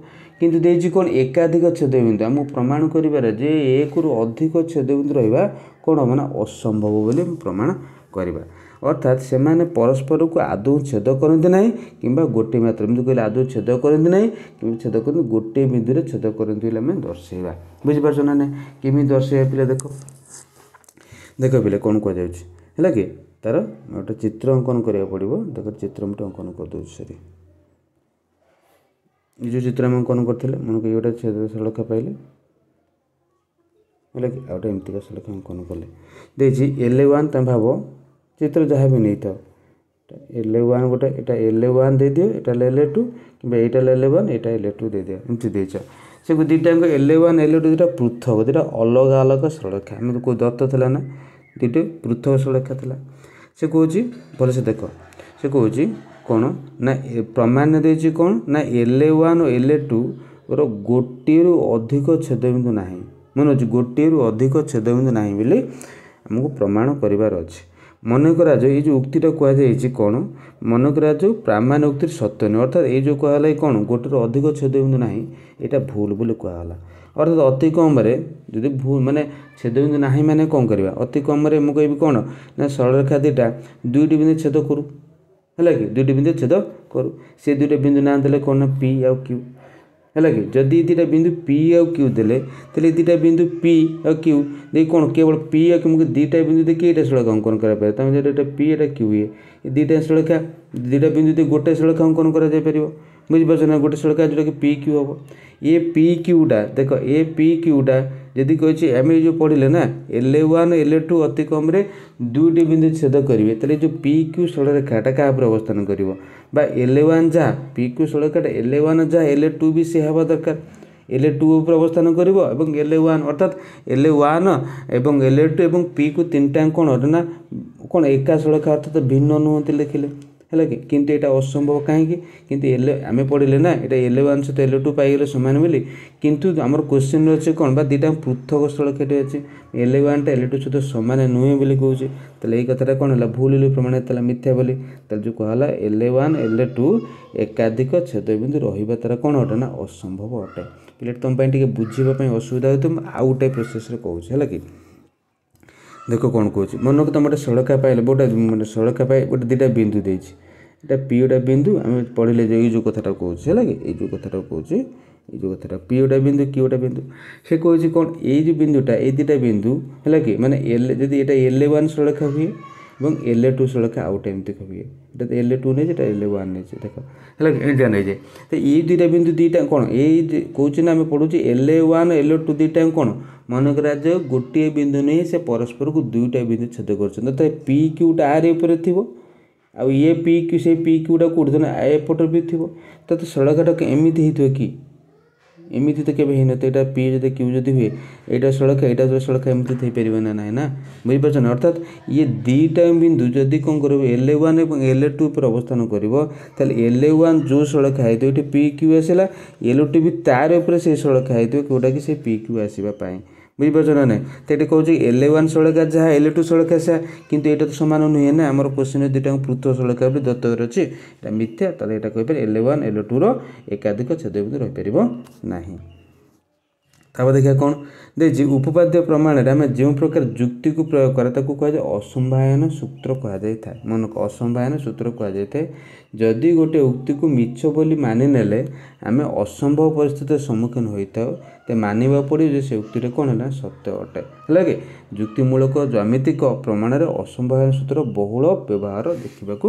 କିନ୍ତୁ ଦେଇଛି କ'ଣ ଏକାଧିକ ଛେଦବିନ୍ଦୁ ଆମକୁ ପ୍ରମାଣ କରିବାର ଯେ ଏକରୁ ଅଧିକ ଛେଦବିନ୍ଦୁ ରହିବା କ'ଣ ହେବ ନା ଅସମ୍ଭବ ବୋଲି ପ୍ରମାଣ କରିବା ଅର୍ଥାତ୍ ସେମାନେ ପରସ୍ପରକୁ ଆଦୌ ଛେଦ କରନ୍ତି ନାହିଁ କିମ୍ବା ଗୋଟିଏ ମାତ୍ର ଏମିତି କହିଲେ ଆଦୌ ଛେଦ କରନ୍ତି ନାହିଁ କିମ୍ବା ଛେଦ କରନ୍ତି ଗୋଟିଏ ବିନ୍ଦୁରେ ଛେଦ କରନ୍ତି ବୋଲି ଆମେ ଦର୍ଶାଇବା ବୁଝିପାରୁଛ ନା ନାହିଁ କେମିତି ଦର୍ଶାଇବା ପିଲା ଦେଖ ଦେଖ ପିଲା କ'ଣ କୁହାଯାଉଛି ହେଲା କି ତା'ର ଗୋଟେ ଚିତ୍ର ଅଙ୍କନ କରିବାକୁ ପଡ଼ିବ ଦେଖ ଚିତ୍ର ମୁଁ ଗୋଟେ ଅଙ୍କନ କରିଦେଉଛି ସରି ଏ ଯେଉଁ ଚିତ୍ର ଆମେ ଅଙ୍କନ କରିଥିଲେ ମନେକର ଇଏ ଗୋଟେ ରେଖା ପାଇଲେ ହେଲା କି ଆଉ ଗୋଟେ ଏମିତି ରେଖା ଅଙ୍କନ କଲେ ଦେଇଛି ଏଲ୍ ଏ ୱାନ୍ ତମେ ଭାବ ଚିତ୍ର ଯାହା ବି ନେଇଥାଉ ଏଲ୍ ଏ ୱାନ୍ ଗୋଟେ ଏଇଟା ଏଲ୍ ଏ ୱାନ୍ ଦେଇଦିଅ ଏଇଟା ଏଲ୍ ଏ ଟୁ କିମ୍ବା ଏଇଟା ଏଲ୍ ଏ ୱାନ୍ ଏଇଟା ଏଲ୍ ଏ ଟୁ ଦେଇଦିଅ ଏମିତି ଦେଇଛ ସେ ଦୁଇଟାଙ୍କ L A one L A two ଦୁଇଟା ପୃଥକ ଦୁଇଟା ଅଲଗା ଅଲଗା ସଳଖା ଆମର କେଉଁ ଦତ୍ତ ଥିଲା ନା ଦୁଇଟି ପୃଥକ ସଳଖା ଥିଲା ସେ କହୁଛି ଭଲସେ ଦେଖ ସେ କହୁଛି କ'ଣ ନା ପ୍ରମାଣ ଦେଇଛି କ'ଣ ନା L A one L A ଟୁର ଗୋଟିଏରୁ ଅଧିକ ଛେଦବିନ୍ଦୁ ନାହିଁ ମନେ ଅଛି ଗୋଟିଏରୁ ଅଧିକ ଛେଦବିନ୍ଦୁ ନାହିଁ ବୋଲି ଆମକୁ ପ୍ରମାଣ କରିବାର ଅଛି ମନେ କରାଯାଉ ଏଇ ଯେଉଁ ଉକ୍ତିଟା କୁହାଯାଇଛି କ'ଣ ମନେ କରାଯାଉ ପ୍ରାମାଣ ଉକ୍ତିରେ ସତ୍ୟ ନୁହେଁ ଅର୍ଥାତ୍ ଏଇ ଯେଉଁ କୁହାଗଲା କ'ଣ ଗୋଟିଏରୁ ଅଧିକ ଛେଦବିନ୍ଦୁ ନାହିଁ ଏଇଟା ଭୁଲ ବୋଲି କୁହାଗଲା ଅର୍ଥାତ୍ ଅତି କମ୍ରେ ଯଦି ଭୁଲ ମାନେ ଛେଦବିନ୍ଦୁ ନାହିଁ ମାନେ କ'ଣ କରିବା ଅତି କମ୍ରେ ମୁଁ କହିବି କ'ଣ ନା ସରଳରେଖା ଦୁଇଟା ଦୁଇଟି ବିନ୍ଦୁ ଛେଦ କରୁ ହେଲା କି ଦୁଇଟି ବିନ୍ଦୁ ଛେଦ କରୁ ସେ ଦୁଇଟା ବିନ୍ଦୁ ନାଁ ଦେଲେ କ'ଣ ନା ପି ଆଉ କ୍ୟୁ ହେଲା କି ଯଦି ଦୁଇଟା ବିନ୍ଦୁ ପି ଆଉ କ୍ୟୁ ଦେଲେ ତାହେଲେ ଦୁଇଟା ବିନ୍ଦୁ ପି ଆଉ କ୍ୟୁ ଦେଇ କ'ଣ କେବଳ ପି ଆଉ କ୍ୟୁ ଦୁଇଟା ବିନ୍ଦୁ ଦେଖି ଏଇଟା ସୁଳଖା ଅଙ୍କନ କରାଯାଇପାରେ ତୁମେ ଯଦି ଏଇଟା ପି ଏଇଟା କ୍ୟୁ ଇଏ ଦୁଇଟା ସୁଳଖା ଦୁଇଟା ବିନ୍ଦୁ ଯଦି ଗୋଟେ ସୁଳଖା ଅଙ୍କନ କରାଯାଇପାରିବ বুঝিপারছ না গোটে ষোলকা যেটাকি পি কিউ হব এ পি কিউটা দেখ এ পি কিউটা যদি কইছি আমি এই যে পড়লে না এল A one L A two অতি কমরে দুইটি বিন্দু ছেদ করবে তাহলে এই যে পি কিউ ষোলরেখাটা কাহা উপরে অবস্থান করব বা এল এ ওয়ান যা পি কিউ ষোলরেখাটা এল এ ওয়ান যা এল এ টু বি সে হওয়া দরকার এল এ টু উপরে অবস্থান করব এবং এল এ ওয়ান অর্থাৎ এল এ ওয়ান এবং এল এ টু এবং পি কু তিনটা কোণ না কোণ একা ষোলরেখা অর্থাৎ ভিন্ন নুহতি লিখিলে ହେଲା କି କିନ୍ତୁ ଏଇଟା ଅସମ୍ଭବ କାହିଁକି କିନ୍ତୁ ଏଲେ ଆମେ ପଢ଼ିଲେ ନା ଏଇଟା ଏଲେ ୱାନ୍ ସହିତ ଏଲେ ଟୁ ପାଇଗଲେ ସମାନ ବୋଲି କିନ୍ତୁ ଆମର କୋଶ୍ଚିନ୍ ଅଛି କ'ଣ ବା ଦୁଇଟା ପୃଥକ ସ୍ଥଳକ୍ଷେତ୍ରୀ ଅଛି ଏଲେ ୱାନ୍ଟା ଏଲେ ଟୁ ସହିତ ସମାନ ନୁହେଁ ବୋଲି କହୁଛି ତାହେଲେ ଏଇ କଥାଟା କ'ଣ ହେଲା ଭୁଲ ବୋଲି ପ୍ରମାଣ ହେଇଥିଲା ମିଥ୍ୟା ବୋଲି ତାହେଲେ ଯେଉଁ କୁହାହେଲା ଏଲେ ୱାନ୍ ଏଲେ ଟୁ ଏକାଧିକ ଛେଦବିନ୍ଦୁ ରହିବା ତା'ର କ'ଣ ଅଟେ ନା ଅସମ୍ଭବ ଅଟେ ପିଲା ତୁମ ପାଇଁ ଟିକେ ବୁଝିବା ପାଇଁ ଅସୁବିଧା ହେଉଥିବ ମୁଁ ଆଉ ଗୋଟେ ପ୍ରୋସେସ୍ରେ କହୁଛି ହେଲା କି ଦେଖ କ'ଣ କହୁଛି ମନକୁ ତୁମ ଗୋଟେ ସଡ଼କା ପାଇଲେ ଗୋଟେ ମାନେ ସଡ଼କା ପାଇ ଗୋଟେ ଦୁଇଟା ବିନ୍ଦୁ ଦେଇଛି এটা পিওটা বিন্দু আমি পড়লে যে এই যে কথাটা কହୁଛି ହେଲା କି ଏଇ ଯେଉଁ କଥାଟା କହୁଛି ଏଇ ଯେଉଁ କଥାଟା বিন্দু ବିନ୍ଦୁ କିଓଟା ବିନ୍ଦୁ ସେ କହୁଛି କ'ଣ ଏଇ ଯେଉଁ ବିନ୍ଦୁଟା ଏଇ ଦୁଇଟା ବିନ୍ଦୁ ହେଲା କି ମାନେ ଏଲ୍ ଯଦି ଏଇଟା ଏଲ୍ ଏ ୱାନ୍ ସୁରକ୍ଷା ହୁଏ এবং এল এ টু সুরক্ষা আউট এমতি খাবিয়ে এটা এল এ টু নেই এটা এল এ ওয়ান নিয়েছে দেখো হ্যাঁ হলে এটা নিয়েছে তো এই দুইটা বিন্দু দুইটা কোণ এই যে কৌছি না আমি পড়ুছি এল A one L A two দুইটা কোণ মনে করা যায় গোটিয়ে বিন্দু নেই সে পরস্পরকু দুইটা বিন্দু ছেদ করছে তো পি কিউটা আর উপরে থিবো ଆଉ ଇଏ ପି କ୍ୟୁ ସେଇ ପି କ୍ୟୁଟା କେଉଁଠି ଧର ଏପଟରେ ବି ଥିବ ତା ତ ସଡ଼କଟା ଏମିତି ହେଇଥିବ କି ଏମିତି ତ କେବେ ହେଇନଥିବ ଏଇଟା ପି ଯଦି କ୍ୟୁ ଯଦି ହୁଏ ଏଇଟା ସଡ଼କ ଏଇଟା ଯେଉଁ ସଡ଼କ ଏମିତି ହେଇପାରିବ ନା ନାହିଁ ନା ବୁଝିପାରୁଛ ନା ଅର୍ଥାତ୍ ଇଏ ଦୁଇଟା ବିନ୍ଦୁ ଯଦି କ'ଣ କରିବ ଏଲ୍ ଏ ୱାନ୍ ଏବଂ ଏଲ୍ ଏ ଟୁ ଉପରେ ଅବସ୍ଥାନ କରିବ ତାହେଲେ ଏଲ୍ ଏ ୱାନ୍ ଯେଉଁ ସଡ଼କ ହେଇଥିବ ଏଠି ପି କ୍ୟୁ ଆସିଲା ଏଲ୍ ଟୁ ବି ତାର ଉପରେ ସେଇ ସଡ଼କ ହେଇଥିବ ଯେଉଁଟାକି ସେ ପି କ୍ୟୁ ଆସିବା ପାଇଁ ବୁଝିପାରୁଛ ନା ନାହିଁ ତ ଏଠି କହୁଛି ଏଲ୍ ଏ ୱାନ୍ ଷୋଳକା ଯାହା ଏଲ୍ ଏ ଟୁ ଷୋଳକା ସେହା କିନ୍ତୁ ଏଇଟା ତ ସମାନ ନୁହେଁ ନା ଆମର କୋଶ୍ଚିନ୍ରେ ଦୁଇଟାକୁ ପୃଥକ ଷୋଳକା ବୋଲି ଦତ୍ତରେ ଅଛି ଏଇଟା ମିଥ୍ୟା ତାହେଲେ ଏଇଟା କହିପାରିବ L A one L A ଟୁର ଏକାଧିକ ଛେଦ ବିନ୍ଦୁ ରହିପାରିବ ନାହିଁ ତାପରେ ଦେଖିବା କ'ଣ ଦେଇଛି ଉପପାଦ୍ୟ ପ୍ରମାଣରେ ଆମେ ଯେଉଁ ପ୍ରକାର ଯୁକ୍ତିକୁ ପ୍ରୟୋଗ କରେ ତାକୁ କୁହାଯାଏ ଅସମ୍ଭାୟନ ସୂତ୍ର କୁହାଯାଇଥାଏ ମନକୁ ଅସମ୍ଭାୟନ ସୂତ୍ର କୁହାଯାଇଥାଏ ଯଦି ଗୋଟେ ଉକ୍ତିକୁ ମିଛ ବୋଲି ମାନିନେଲେ ଆମେ ଅସମ୍ଭବ ପରିସ୍ଥିତିରେ ସମ୍ମୁଖୀନ ହୋଇଥାଉ ତ ମାନିବାକୁ ପଡ଼ିବ ଯେ ସେ ଉକ୍ତିରେ କ'ଣ ହେଲା ସତ୍ୟ ଅଟେ ହେଲା କି ଯୁକ୍ତିମୂଳକ ଜ୍ୟାମିତିକ ପ୍ରମାଣରେ ଅସମ୍ଭବ ସୂତ୍ର ବହୁଳ ବ୍ୟବହାର ଦେଖିବାକୁ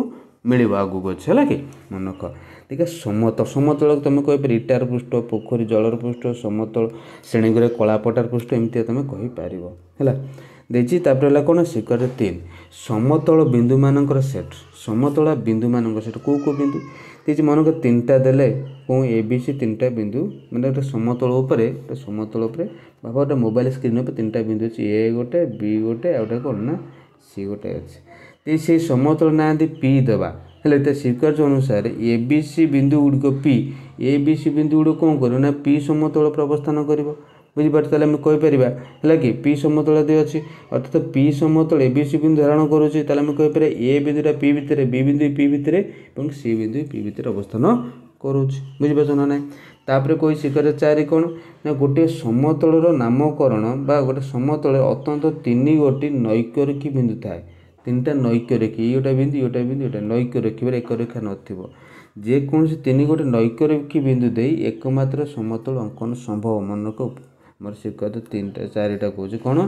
ମିଳିବ ଆଗକୁ ଅଛି ହେଲା କି ମନେକ ଟିକେ ସମତଳ ସମତଳକୁ ତୁମେ କହିପାରିବ ଇଟାର ପୃଷ୍ଠ ପୋଖରୀ ଜଳର ପୃଷ୍ଠ ସମତଳ ଶ୍ରେଣୀଗୁଡ଼ିକ କଳାପଟାର ପୃଷ୍ଠ ଏମିତିଆ ତୁମେ କହିପାରିବ ହେଲା ଦେଇଛି ତାପରେ ହେଲା କ'ଣ ଶିକର ତିନି ସମତଳ ବିନ୍ଦୁମାନଙ୍କର ସେଟ୍ ସମତଳ ବିନ୍ଦୁମାନଙ୍କର ସେଟ୍ କେଉଁ କେଉଁ ବିନ୍ଦୁ ଦେଇଛି ମନେକର ତିନିଟା ଦେଲେ କେଉଁ ଏ ବି ସି ତିନିଟା ବିନ୍ଦୁ ମାନେ ଗୋଟେ ସମତଳ ଉପରେ ଗୋଟେ ସମତଳ ଉପରେ ଭାବ ଗୋଟେ ମୋବାଇଲ୍ ସ୍କ୍ରିନ୍ ଉପରେ ତିନିଟା ବିନ୍ଦୁ ଅଛି ଏ ଗୋଟେ ବି ଗୋଟେ ଆଉ ଗୋଟେ କ'ଣ ନା ସି ଗୋଟେ ଅଛି ଦେଇ ସେ ସମତଳ ନାହାନ୍ତି ପି ଦେବା ହେଲେ ତା ଶିକର ଅନୁସାରେ ଏ ବି ସି ବିନ୍ଦୁ ଗୁଡ଼ିକ ପି ଏ ବି ସି ବିନ୍ଦୁ ଗୁଡ଼ିକ କ'ଣ କରିବ ନା ପି ସମତଳ ପ୍ରବସ୍ଥାନ କରିବ ବୁଝିପାରୁଛ ତାହେଲେ ଆମେ କହିପାରିବା ହେଲା କି ପି ସମତଳ ଯଦି ଅଛି ଅର୍ଥାତ ପି ସମତଳ ଏ ବି ସି ବିନ୍ଦୁ ଧାରଣ କରୁଛି ତାହେଲେ ଆମେ କହିପାରିବା ଏ ବିନ୍ଦୁଟା ପି ଭିତରେ ବି ବିନ୍ଦୁ ପି ଭିତରେ ଏବଂ ସି ବିନ୍ଦୁ ପି ଭିତରେ ଅବସ୍ଥାନ କରୁଛି ବୁଝିପାରୁଛ ନା ନାହିଁ ତାପରେ କହିଛି ଏକରେ ଚାରି କ'ଣ ନା ଗୋଟିଏ ସମତଳର ନାମକରଣ ବା ଗୋଟେ ସମତଳରେ ଅତ୍ୟନ୍ତ ତିନି ଗୋଟି ନୈକରେଖୀ ବିନ୍ଦୁ ଥାଏ ତିନିଟା ନୈକରେଖୀ ଏଇ ଗୋଟେ ବିନ୍ଦୁ ଗୋଟେ ବିନ୍ଦୁ ଗୋଟେ ନୈକରେଖୀ ବା ଏକରେଖା ନଥିବ ଯେକୌଣସି ତିନି ଗୋଟି ନୈକରେଖୀ ବିନ୍ଦୁ ଦେଇ ଏକମାତ୍ର ସମତଳ ଅଙ୍କନ ସମ୍ଭବ ମନେ ରଖ ଆମର ଶିକ୍ଷକ ତିନିଟା ଚାରିଟା କହୁଛି କ'ଣ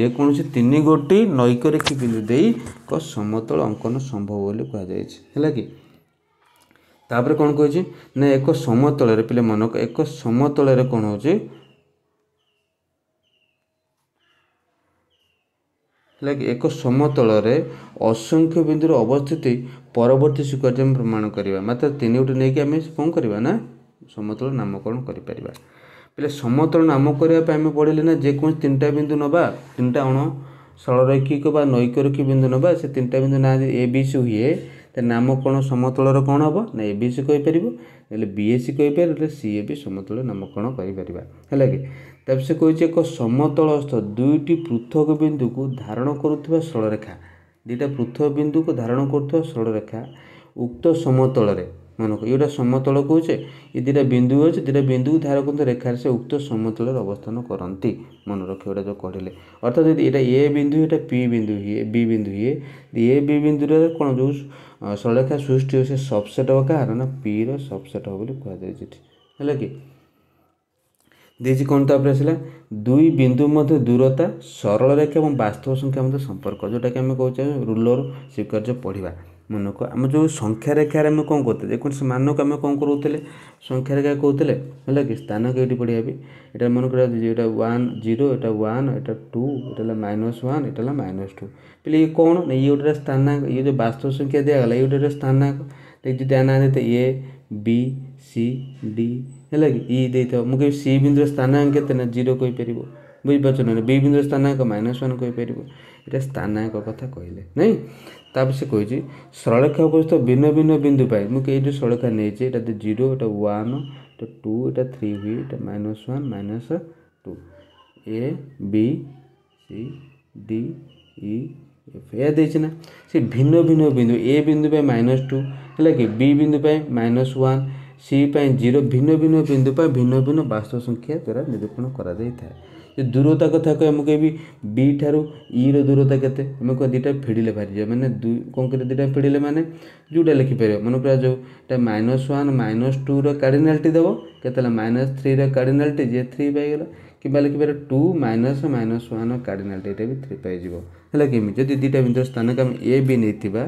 ଯେକୌଣସି ତିନି ଗୋଟି ନୈକରେଖି ବିନ୍ଦୁ ଦେଇ ଏକ ସମତଳ ଅଙ୍କନ ସମ୍ଭବ ବୋଲି କୁହାଯାଇଛି ହେଲା କି ତାପରେ କ'ଣ କହୁଛି ନା ଏକ ସମତଳରେ ପିଲେ ମନ ଏକ ସମତଳରେ କ'ଣ ହେଉଛି ହେଲା କି ଏକ ସମତଳରେ ଅସଂଖ୍ୟ ବିନ୍ଦୁର ଅବସ୍ଥିତି ପରବର୍ତ୍ତୀ ଶିକ୍ଷାର୍ଥୀ ଆମେ ପ୍ରମାଣ କରିବା ମାତ୍ର ତିନି ଗୋଟି ନେଇକି ଆମେ କ'ଣ କରିବା ନା ସମତଳ ନାମକରଣ କରିପାରିବା ବୋଲେ ସମତଳ ନାମ କରିବା ପାଇଁ ଆମେ ପଢ଼ିଲେ ନା ଯେକୌଣସି ତିନିଟା ବିନ୍ଦୁ ନେବା ତିନିଟା ଅଣ ସରଳରେଖିକ ବା ନୈକରେଖିକ ବିନ୍ଦୁ ନେବା ସେ ତିନିଟା ବିନ୍ଦୁ ନାଁ ଏ ବି ସି ହୁଏ ତା ନାମ କ'ଣ ସମତଳର କ'ଣ ହେବ ନା ଏ ବି ସି କହିପାରିବ ହେଲେ ବି ଏ ସି କହିପାରିବ ହେଲେ ସି ବି ସମତଳ ନାମକରଣ କରିପାରିବା ହେଲା କି ତା'ପରେ ସେ କହିଛି ଏକ ସମତଳସ୍ଥ ଦୁଇଟି ପୃଥକ ବିନ୍ଦୁକୁ ଧାରଣ କରୁଥିବା ସରଳରେଖା ଦୁଇଟା ପୃଥକ ବିନ୍ଦୁକୁ ଧାରଣ କରୁଥିବା ସରଳରେଖା ଉକ୍ତ ସମତଳରେ ମନେ ମନେକର ଏଇଟା ସମତଳ କହୁଛେ ଏ ଦୁଇଟା ବିନ୍ଦୁ ଅଛି ଦୁଇଟା ବିନ୍ଦୁକୁ ଧାରକୁନ୍ଥ ରେଖାରେ ସେ ଉକ୍ତ ସମତଳରେ ଅବସ୍ଥାନ କରନ୍ତି ମନେ ରଖି ଏଇଟା ଯେଉଁ କହିଲେ ଅର୍ଥାତ୍ ଯଦି ଏଇଟା ଏ ବିନ୍ଦୁ ଏଇଟା ପି ବିନ୍ଦୁ ହୁଏ ବି ବିନ୍ଦୁ ହୁଏ ଏ ବି ବିନ୍ଦୁରେ କ'ଣ ଯେଉଁ ସରଳରେଖା ସୃଷ୍ଟି ହୁଏ ସେ ସବସେଟ୍ ହେବ କାହାର ନା ପିର ସବସେଟ୍ ହେବ ବୋଲି କୁହାଯାଇଛି ଏଠି ହେଲା କି ଦେଇଛି କ'ଣ ତା'ପରେ ଆସିଲା ଦୁଇ ବିନ୍ଦୁ ମଧ୍ୟ ଦୂରତା ସରଳରେଖା ଏବଂ ବାସ୍ତବ ସଂଖ୍ୟା ମଧ୍ୟ ସମ୍ପର୍କ ଯେଉଁଟାକି ଆମେ କହୁଛେ ରୁଲର ସ୍ୱୀକାର୍ଯ୍ୟ ପଢ଼ିବା ମନକୁ ଆମେ ଯେଉଁ ସଂଖ୍ୟା ରେଖାରେ ଆମେ କ'ଣ କରୁଥିଲେ ଯେକୌଣସି ମାନକୁ ଆମେ କ'ଣ କରାଉଥିଲେ ସଂଖ୍ୟା ରେଖା କହୁଥିଲେ ହେଲା କି ସ୍ଥାନ କେଉଁଠି ପଢ଼ିବା ପାଇଁ ଏଇଟା ମନେକର ଏଇଟା ୱାନ୍ ଜିରୋ ଏଇଟା ୱାନ୍ ଏଇଟା ଟୁ ଏଇଟା ହେଲା ମାଇନସ୍ ୱାନ୍ ଏଇଟା ହେଲା ମାଇନସ୍ ଟୁ ପିଲେ ଇଏ କ'ଣ ନା ଇଏ ଗୋଟେ ସ୍ଥାନାଙ୍କ ଇଏ ଯେଉଁ ବାସ୍ତବ ସଂଖ୍ୟା ଦିଆଗଲା ଇଏ ଗୋଟେ ସ୍ଥାନାଙ୍କ ଯଦି ତା ନାଁ ଦେଇଥାଏ ଏ ବି ସି ଡି ହେଲା କି ଇ ଦେଇଥିବ ମୁଁ କହିବି ସି ବିନ୍ଦୁର ସ୍ଥାନାଙ୍କ କେତେ ନା ଜିରୋ କହିପାରିବ ବୁଝିପାରୁଛ ନା ବି ବିନ୍ଦୁ ସ୍ଥାନାଙ୍କ ମାଇନସ୍ ୱାନ୍ କହିପାରିବ ଏଇଟା ସ୍ଥାନାଙ୍କ କଥା କହିଲେ ନାଇଁ ତାପରେ ସେ କହିଛି ସରଳରେଖା ଉପସ୍ଥିତ ଭିନ୍ନ ଭିନ୍ନ ବିନ୍ଦୁ ପାଇଁ ମୁଁ ଏଇ ଯେଉଁ ସରଳରେଖା ନେଇଛି ଏଇଟା ଜିରୋ ଏଇଟା ୱାନ୍ ଏଇଟା ଟୁ ଏଇଟା ଥ୍ରୀ ବି ଏଇଟା minus one minus two A B C D E F ଏହା ଦେଇଛି ନା ସେ ଭିନ୍ନ ଭିନ୍ନ ବିନ୍ଦୁ ଏ ବିନ୍ଦୁ ପାଇଁ ମାଇନସ୍ ଟୁ ହେଲା କି ବି ବିନ୍ଦୁ ପାଇଁ ମାଇନସ୍ ୱାନ୍ ସି ପାଇଁ ଜିରୋ ଭିନ୍ନ ଭିନ୍ନ ବିନ୍ଦୁ ପାଇଁ ଭିନ୍ନ ଭିନ୍ନ ବାସ୍ତବ ସଂଖ୍ୟା ଦ୍ୱାରା ନିରୂପଣ କରାଯାଇଥାଏ ଦୂରତା କଥା କହିବା ମୁଁ କହିବି ବି ଠାରୁ ଇର ଦୂରତା କେତେ ଆମେ କହିବା ଦୁଇଟା ଫିଡ଼ିଲେ ବାହାରିଯିବ ମାନେ ଦୁଇ କ'ଣ କରିବା ଦୁଇଟା ଫିଡ଼ିଲେ ମାନେ ଯେଉଁଟା ଲେଖିପାରିବ ମନେକର ଯେଉଁଟା ମାଇନସ୍ ୱାନ୍ ମାଇନସ୍ ଟୁର କାର୍ଡ଼ିନାଲିଟି ଦେବ କେତେ ହେଲା ମାଇନସ୍ ଥ୍ରୀର କାର୍ଡ଼ିନାଲିଟି ଯିଏ ଥ୍ରୀ ପାଇଗଲା କିମ୍ବା ଲେଖିପାରିବ two minus minus one cardinality ଏଇଟା ବି ଥ୍ରୀ ପାଇଯିବ ହେଲା କି ଯଦି ଦୁଇଟା ଭିତରେ ସ୍ଥାନକୁ ଆମେ ଏ ବି ନେଇଥିବା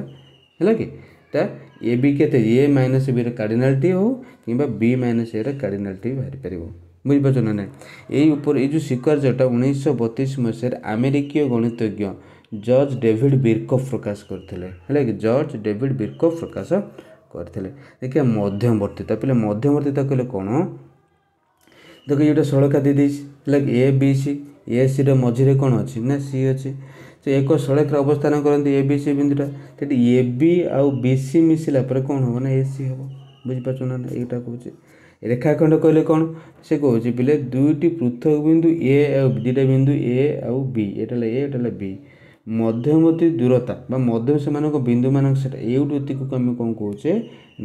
ହେଲା କି ତା ଏ ବି କେତେ ଏ ମାଇନସ୍ ବିର କାର୍ଡ଼ିନାଲିଟି ହେଉ କିମ୍ବା ବି ମାଇନସ୍ ଏର କାର୍ଡ଼ିନାଲିଟି ବାହାରିପାରିବ ବୁଝିପାରୁଛନ୍ତି ନା ଏଇ ଉପରେ ଏଇ ଯେଉଁ ସ୍ୱୀକାର୍ଯ୍ୟଟା ଉଣେଇଶହ ବତିଶ ମସିହାରେ ଆମେରିକୀୟ ଗଣିତଜ୍ଞ ଜର୍ଜ ଡେଭିଡ଼ ବିର୍କୋ ପ୍ରକାଶ କରିଥିଲେ ହେଲା କି ଜର୍ଜ ଡେଭିଡ଼ ବିର୍କୋ ପ୍ରକାଶ କରିଥିଲେ ଦେଖିବା ମଧ୍ୟବର୍ତ୍ତିତା ପିଲା ମଧ୍ୟବର୍ତ୍ତିତା କହିଲେ କ'ଣ ଦେଖ ଏଇଟା ସଳଖା ଦେଇଦେଇଛି ହେଲା କି ଏ ବି ସି ଏ ସିର ମଝିରେ କ'ଣ ଅଛି ନା ସି ଅଛି ସେ ଏକ ସଳଖରେ ଅବସ୍ଥାନ କରନ୍ତି ଏ ବି ସି ବିନ୍ଦୁଟା ସେଠି ଏ ବି ଆଉ ବି ସି ମିଶିଲା ପରେ କ'ଣ ହେବ ନା ଏ ସି ହେବ ବୁଝିପାରୁଛ ନା ଏଇଟା କହୁଛି ରେଖାଖଣ୍ଡ କହିଲେ କ'ଣ ସେ କହୁଛି ପିଲେ ଦୁଇଟି ପୃଥକ ବିନ୍ଦୁ ଏ ଆଉ ଦୁଇଟା ବିନ୍ଦୁ ଏ ଆଉ ବି ଏଇଟା ହେଲା ଏ ଏଇଟା ହେଲା ବି ମଧ୍ୟବର୍ତ୍ତୀ ଦୂରତା ବା ମଧ୍ୟମ ସେମାନଙ୍କ ବିନ୍ଦୁମାନଙ୍କ ସେଟା ଏଇଠୁ ଏତିକୁ ଆମେ କ'ଣ କହୁଛେ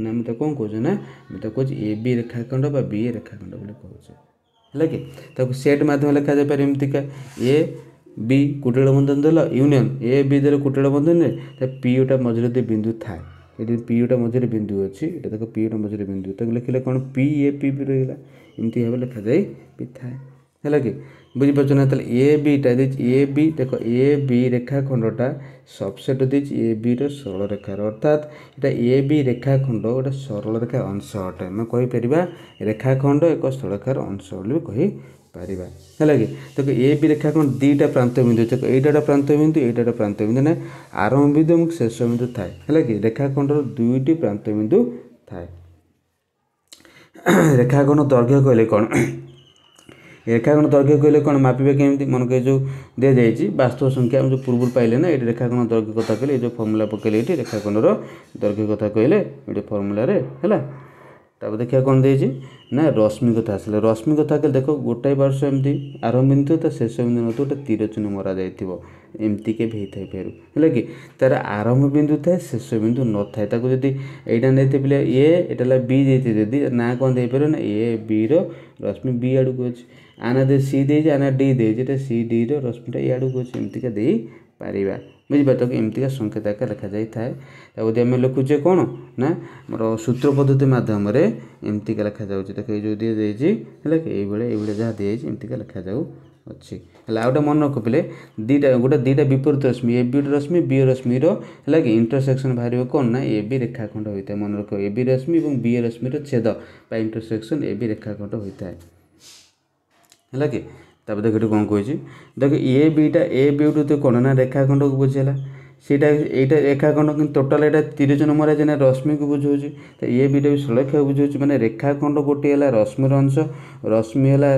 ନା ଆମେ ତାକୁ କ'ଣ କହୁଛେ ନା ଆମେ ତାକୁ କହୁଛେ ଏ ବି ରେଖାଖଣ୍ଡ ବା ବି ରେଖାଖଣ୍ଡ ବୋଲି କହୁଛେ ହେଲା କି ତାକୁ ସେଟ୍ ମାଧ୍ୟମରେ ଲେଖାଯାଇପାରେ ଏମିତିକା ଏ ବି କୁଟିଳ ବନ୍ଧନ ଦେଲା ୟୁନିୟନ୍ ଏ ବି ଦେଲେ କୁଟିଳ ବନ୍ଧନରେ ତା ପିଓଟା ମଝିରେ ଦୁଇ ବିନ୍ଦୁ ଥାଏ ଏଠି ପି ଟା ମଝିରେ ବିନ୍ଦୁ ଅଛି ଏଇଟା ଦେଖ ପିଟା ମଝିରେ ବିନ୍ଦୁ ତାକୁ ଲେଖିଲେ କ'ଣ ପି ଏ ପି ବି ରହିଲା ଏମିତି ଭାବେ ଲେଖାଯାଇ ଥାଏ ହେଲା କି ବୁଝିପାରୁଛ ନା ତାହେଲେ ଏ ବିଟା ଦେଇଛି ଏ ବି ଦେଖ ଏ ବି ରେଖାଖଣ୍ଡଟା ସବସେଟ୍ ଦେଇଛି ଏ ବିର ସରଳ ରେଖାର ଅର୍ଥାତ୍ ଏଇଟା ଏ ବି ରେଖାଖଣ୍ଡ ଗୋଟେ ସରଳ ରେଖା ଅଂଶ ଅଟେ ଆମେ କହିପାରିବା ରେଖାଖଣ୍ଡ ଏକ ସରଳ ରେଖାର ଅଂଶ ବୋଲି ବି କହି পারিবা ହେଲା କି ତାକୁ ଏ ବି ରେଖା କ'ଣ ଦୁଇଟା ପ୍ରାନ୍ତ ବିନ୍ଦୁ ତାକୁ ଏଇଟା ଗୋଟେ ପ୍ରାନ୍ତ ବିନ୍ଦୁ ଏଇଟା ଗୋଟେ ପ୍ରାନ୍ତ ବିନ୍ଦୁ ନା ଆରମ୍ଭ ବିନ୍ଦୁ ଏବଂ ଶେଷ ବିନ୍ଦୁ ଥାଏ ହେଲା କି ରେଖାଖଣ୍ଡର ଦୁଇଟି ପ୍ରାନ୍ତ ବିନ୍ଦୁ ଥାଏ ରେଖାଖଣ୍ଡ ଦୈର୍ଘ୍ୟ କହିଲେ କ'ଣ ରେଖାଖଣ୍ଡ ଦୈର୍ଘ୍ୟ କହିଲେ କ'ଣ ମାପିବେ କେମିତି ମନେକ ଏ ଯେଉଁ ଦିଆଯାଇଛି ବାସ୍ତବ ସଂଖ୍ୟା ଆମେ ଯେଉଁ ପୂର୍ବରୁ ପାଇଲେ ନା ଏଇଠି ରେଖାଖଣ୍ଡ ଦୈର୍ଘ୍ୟ କଥା କହିଲେ ଏ ଯେଉଁ ଫର୍ମୁଲା ପକାଇଲେ ଏଇଠି ରେଖାଖଣ୍ଡର ଦୈର୍ଘ୍ୟ କଥା କହିଲେ ଏଇଠି ଫର୍ମୁଲାରେ ହେଲା ତାପରେ ଦେଖିବା କ'ଣ ଦେଇଛି ନା ରଶ୍ମି କଥା ଆସିଲା ରଶ୍ମି କଥା ହେଲେ ଦେଖ ଗୋଟାଏ ପାର୍ଶ୍ୱ ଏମିତି ଆରମ୍ଭ ବିନ୍ଦୁ ତା ଶେଷ ବିନ୍ଦୁ ନଥିବ ଗୋଟେ ତୀର ଚିହ୍ନ ମରାଯାଇଥିବ ଏମିତି କେବେ ହେଇଥାଏ ଫେରୁ ହେଲା କି ତା'ର ଆରମ୍ଭ ବିନ୍ଦୁ ଥାଏ ଶେଷ ବିନ୍ଦୁ ନଥାଏ ତାକୁ ଯଦି ଏଇଟା ନେଇଥିବେ ପିଲା ଏ ଏଇଟା ହେଲା ବି ଦେଇଥିବେ ଯଦି ନାଁ କ'ଣ ଦେଇପାରିବ ନା ଏ ବିର ରଶ୍ମି ବି ଆଡ଼କୁ ଅଛି ଆନା ସି ଦେଇଛି ଆନା ଡି ଦେଇଛି ଏଇଟା ସି ଡିର ରଶ୍ମିଟା ଏ ଆଡ଼କୁ ଅଛି ଏମିତିକା ଦେଇପାରିବା ବୁଝିପାରିଲ କି ଏମିତିକା ସଂକେତ ଆକାରରେ ଲେଖାଯାଇଥାଏ ତାକୁ ଯଦି ଆମେ ଲେଖୁଛେ କ'ଣ ନା ଆମର ସୂତ୍ର ପଦ୍ଧତି ମାଧ୍ୟମରେ ଏମିତିକା ଲେଖାଯାଉଛି ଦେଖ ଏଇ ଯେଉଁ ଦିଆଯାଇଛି ହେଲା କି ଏଇଭଳିଆ ଏଇଭଳିଆ ଯାହା ଦିଆଯାଇଛି ଏମିତିକା ଲେଖାଯାଉ ଅଛି ହେଲା ଆଉ ଗୋଟେ ମନେ ରଖିଲେ ଦୁଇଟା ଗୋଟେ ଦୁଇଟା ବିପରୀତ ରଶ୍ମି ଏ ବି ରଶ୍ମି ବି ରଶ୍ମିର ହେଲା କି ଇଣ୍ଟରସେକ୍ସନ୍ ବାହାରିବ କ'ଣ ନା ଏ ବି ରେଖାଖଣ୍ଡ ହୋଇଥାଏ ମନେ ରଖିବ ଏ ବି ରଶ୍ମି ଏବଂ ବି ରଶ୍ମିର ଛେଦ ବା ଇଣ୍ଟରସେକ୍ସନ୍ ଏ ବି ରେଖାଖଣ୍ଡ ହୋଇଥାଏ ହେଲା କି তারপরে দেখো এটি কম কইছি দেখো এ বিটা এ বিউটু তো কোণ না রেখাখণ্ডকে বুঝেলা ସେଇଟା ଏଇଟା ରେଖାଖଣ୍ଡ କିନ୍ତୁ ଟୋଟାଲ୍ ଏଇଟା ତିରିଶ ନମ୍ବର ଯେନା ରଶ୍ମିକୁ ବୁଝାଉଛି ତ ଇଏ ବିଟା ବି ଷୋଳରେଖାକୁ ବୁଝାଉଛି ମାନେ ରେଖାଖଣ୍ଡ ଗୋଟିଏ ହେଲା ରଶ୍ମିର ଅଂଶ ରଶ୍ମି ହେଲା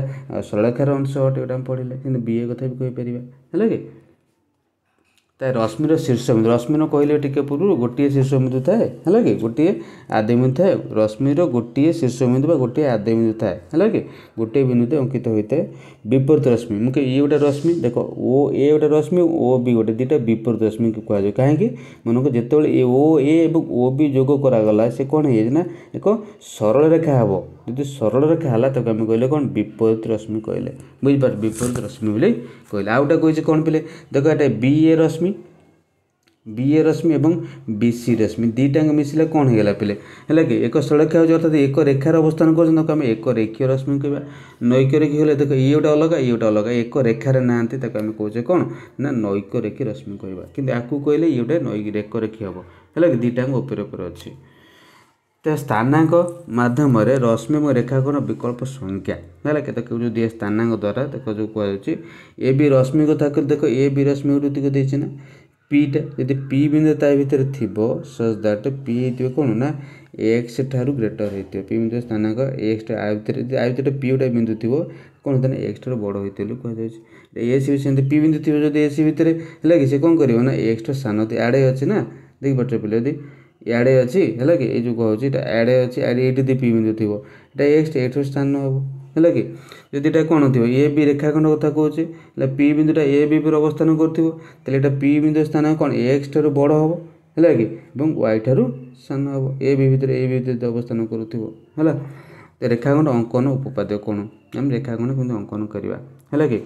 ଷୋଳରେଖାର ଅଂଶ ଅଟେ ଏଇଟା ଆମେ ପଢ଼ିଲେ କିନ୍ତୁ ବିଏ କଥା ବି କହିପାରିବା ହେଲା କି ତା ରଶ୍ମିର ଶୀର୍ଷବିନ୍ଦୁ ରଶ୍ମିର କହିଲେ ଟିକେ ପୂର୍ବରୁ ଗୋଟିଏ ଶୀର୍ଷବିନ୍ଦୁ ଥାଏ ହେଲା କି ଗୋଟିଏ ଆଦିବିନ୍ଦୁ ଥାଏ ରଶ୍ମିର ଗୋଟିଏ ଶୀର୍ଷବିନ୍ଦୁ ବା ଗୋଟିଏ ଆଦିବିନ୍ଦୁ ଥାଏ ହେଲା କି ଗୋଟିଏ ବିନ୍ଦୁରେ ଅଙ୍କିତ ହୋଇଥାଏ ବିପରୀତ ରଶ୍ମି ମୁଁ କହିଲି ଇଏ ଗୋଟେ ରଶ୍ମି ଦେଖ ଓ ଏ ଗୋଟେ ରଶ୍ମି ଓ ବି ଗୋଟେ ଦୁଇଟା ବିପରୀତ ରଶ୍ମିକୁ କୁହାଯାଏ କାହିଁକି ମନେକର ଯେତେବେଳେ ଏ ଓ ଏ ଏବଂ ଓ ବି ଯୋଗ କରାଗଲା ସେ କ'ଣ ହେଇଯାଇଛି ନା ଏକ ସରଳ ରେଖା ହେବ ଯଦି ସରଳ ରେଖା ହେଲା ତାକୁ ଆମେ କହିଲେ କ'ଣ ବିପରୀତ ରଶ୍ମି କହିଲେ ବୁଝିପାର ବିପରୀତ ରଶ୍ମି ବୋଲି କହିଲେ ଆଉ ଗୋଟେ କହିଛି କ'ଣ ପିଲେ ଦେଖ ଏଇଟା ବି ଏ ରଶ୍ମି ବି ଏ ରଶ୍ମି ଏବଂ ବି ସି ରଶ୍ମି ଦୁଇଟାଙ୍କ ମିଶିଲେ କ'ଣ ହେଇଗଲା ପିଲେ ହେଲା କି ଏକ ସଳଖ୍ୟା ହେଉଛି ଅର୍ଥାତ୍ ଏକ ରେଖାର ଅବସ୍ଥାନ କରୁଛନ୍ତି ତାକୁ ଆମେ ଏକ ରେଖୀୟ ରଶ୍ମି କହିବା ନୈକ ରେଖି ହେଲେ ଦେଖ ଇଏ ଗୋଟେ ଅଲଗା ଇଏ ଗୋଟେ ଅଲଗା ଏକ ରେଖାରେ ନାହାନ୍ତି ତାକୁ ଆମେ କହୁଛେ କ'ଣ ନା ନୈକ ରେଖି ରଶ୍ମି କହିବା କିନ୍ତୁ ଆକୁ କହିଲେ ଇଏ ଗୋଟେ ନୈ ରେକ ରେଖି ହେବ ହେଲା କି ଦୁଇଟାଙ୍କ ଉପରେ ଉପରେ ଅଛି ତ ସ୍ଥାନାଙ୍କ ମାଧ୍ୟମରେ ରଶ୍ମି ଏବଂ ରେଖାଙ୍କର ବିକଳ୍ପ ସଂଖ୍ୟା ହେଲା କି ଦେଖ ଯେଉଁ ଦିଏ ସ୍ଥାନାଙ୍କ ଦ୍ୱାରା ଦେଖ ଯେଉଁ କୁହାଯାଉଛି ଏ ବି ରଶ୍ମି କଥା କହିଲେ ଦେଖ ଏ ବି ରଶ୍ମି ଗୋଟେ ଦେଇଛି ନା ପିଟା ଯଦି ପି ବିନ୍ଦୁ ତା ଭିତରେ ଥିବ ସଚ୍ ଦ୍ୟାଟ୍ ପି ହେଇଥିବ କ'ଣ ନା ଏକ୍ସ ଠାରୁ ଗ୍ରେଟର୍ ହେଇଥିବ ପି ବିନ୍ଦୁ ସ୍ଥାନାଙ୍କ ଏକ୍ସଟା ଆ ଭିତରେ ଯଦି ଆ ଭିତରେ ପି ଗୋଟେ ବିନ୍ଦୁ ଥିବ କ'ଣ ତାହେଲେ ଏକ୍ସ ଠାରୁ ବଡ଼ ହେଇଥିବ ବୋଲି କୁହାଯାଉଛି ଏସ୍ ବି ସେମିତି ପି ବିନ୍ଦୁ ଥିବ ଯଦି ଏସ୍ ଭିତରେ ହେଲା କି ସେ କ'ଣ କରିବ ନା ଏକ୍ସଟା ସାନ ଆଡ଼େ ଅଛି ନା ଦେଖିପାରୁଛ ପିଲା ଯଦି ଇଆଡ଼େ ଅଛି ହେଲା କି ଏଇ ଯେଉଁ କହୁଛି ଏଇଟା ଆଡ଼େ ଅଛି ଆଡ଼େ ଏଇଠି ଯଦି ପି ବିନ୍ଦୁ ଥିବ ଏଇଟା ଏକ୍ସ ଏକ୍ସର ସ୍ଥାନ ହେବ ହେଲା କି ଯଦି ଏଇଟା କ'ଣ ଥିବ ଏ ବି ରେଖାଖଣ୍ଡ କଥା କହୁଛି ହେଲେ ପି ବିନ୍ଦୁଟା ଏ ବି ଉପରେ ଅବସ୍ଥାନ କରୁଥିବ ତାହେଲେ ଏଇଟା ପି ବିନ୍ଦୁ ସ୍ଥାନ କ'ଣ ଏକ୍ସ ଠାରୁ ବଡ଼ ହେବ ହେଲା କି ଏବଂ ୱାଇ ଠାରୁ ସାନ ହେବ ଏ ବି ଭିତରେ ଏ ବି ଭିତରେ ଅବସ୍ଥାନ କରୁଥିବ ହେଲା ରେଖାଖଣ୍ଡ ଅଙ୍କନ ଉପପାଦ୍ୟ କ'ଣ ଆମେ ରେଖାଖଣ୍ଡ କେମିତି ଅଙ୍କନ କରିବା ହେଲା କି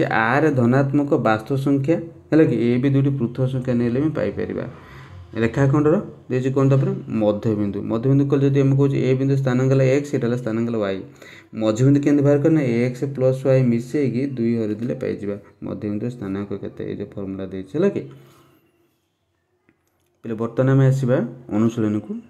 ଯେ ଆର୍ ଧନାତ୍ମକ ବାସ୍ତବ ସଂଖ୍ୟା ହେଲା କି ଏ ବି ଦୁଇଟି ପୃଥକ ସଂଖ୍ୟା ନେଲେ ବି ପାଇପାରିବା ରେଖାଖଣ୍ଡର ଦେଇଛି କ'ଣ ତା'ପରେ ମଧ୍ୟବିନ୍ଦୁ ମଧ୍ୟବିନ୍ଦୁ କହିଲେ ଯଦି ଆମେ କହୁଛେ ଏ ବିନ୍ଦୁ ସ୍ଥାନାଙ୍କଲା ଏକ୍ସ ଏଇଟା ହେଲା ସ୍ଥାନାଙ୍କଲା ୱାଇ ମଝିବିନ୍ଦୁ କେମିତି ବାହାର କରିନା ଏକ୍ସ ପ୍ଲସ୍ ୱାଇ ମିଶାଇକି ଦୁଇ ହରି ଦେଲେ ପାଇଯିବା ମଧ୍ୟବିନ୍ଦୁ ସ୍ଥାନାଙ୍କ କେତେ ଏଇ ଯେଉଁ ଫର୍ମୁଲା ଦେଇଛି ହେଲା କି ପିଲେ ବର୍ତ୍ତମାନ ଆମେ ଆସିବା ଅନୁଶୀଳନୀକୁ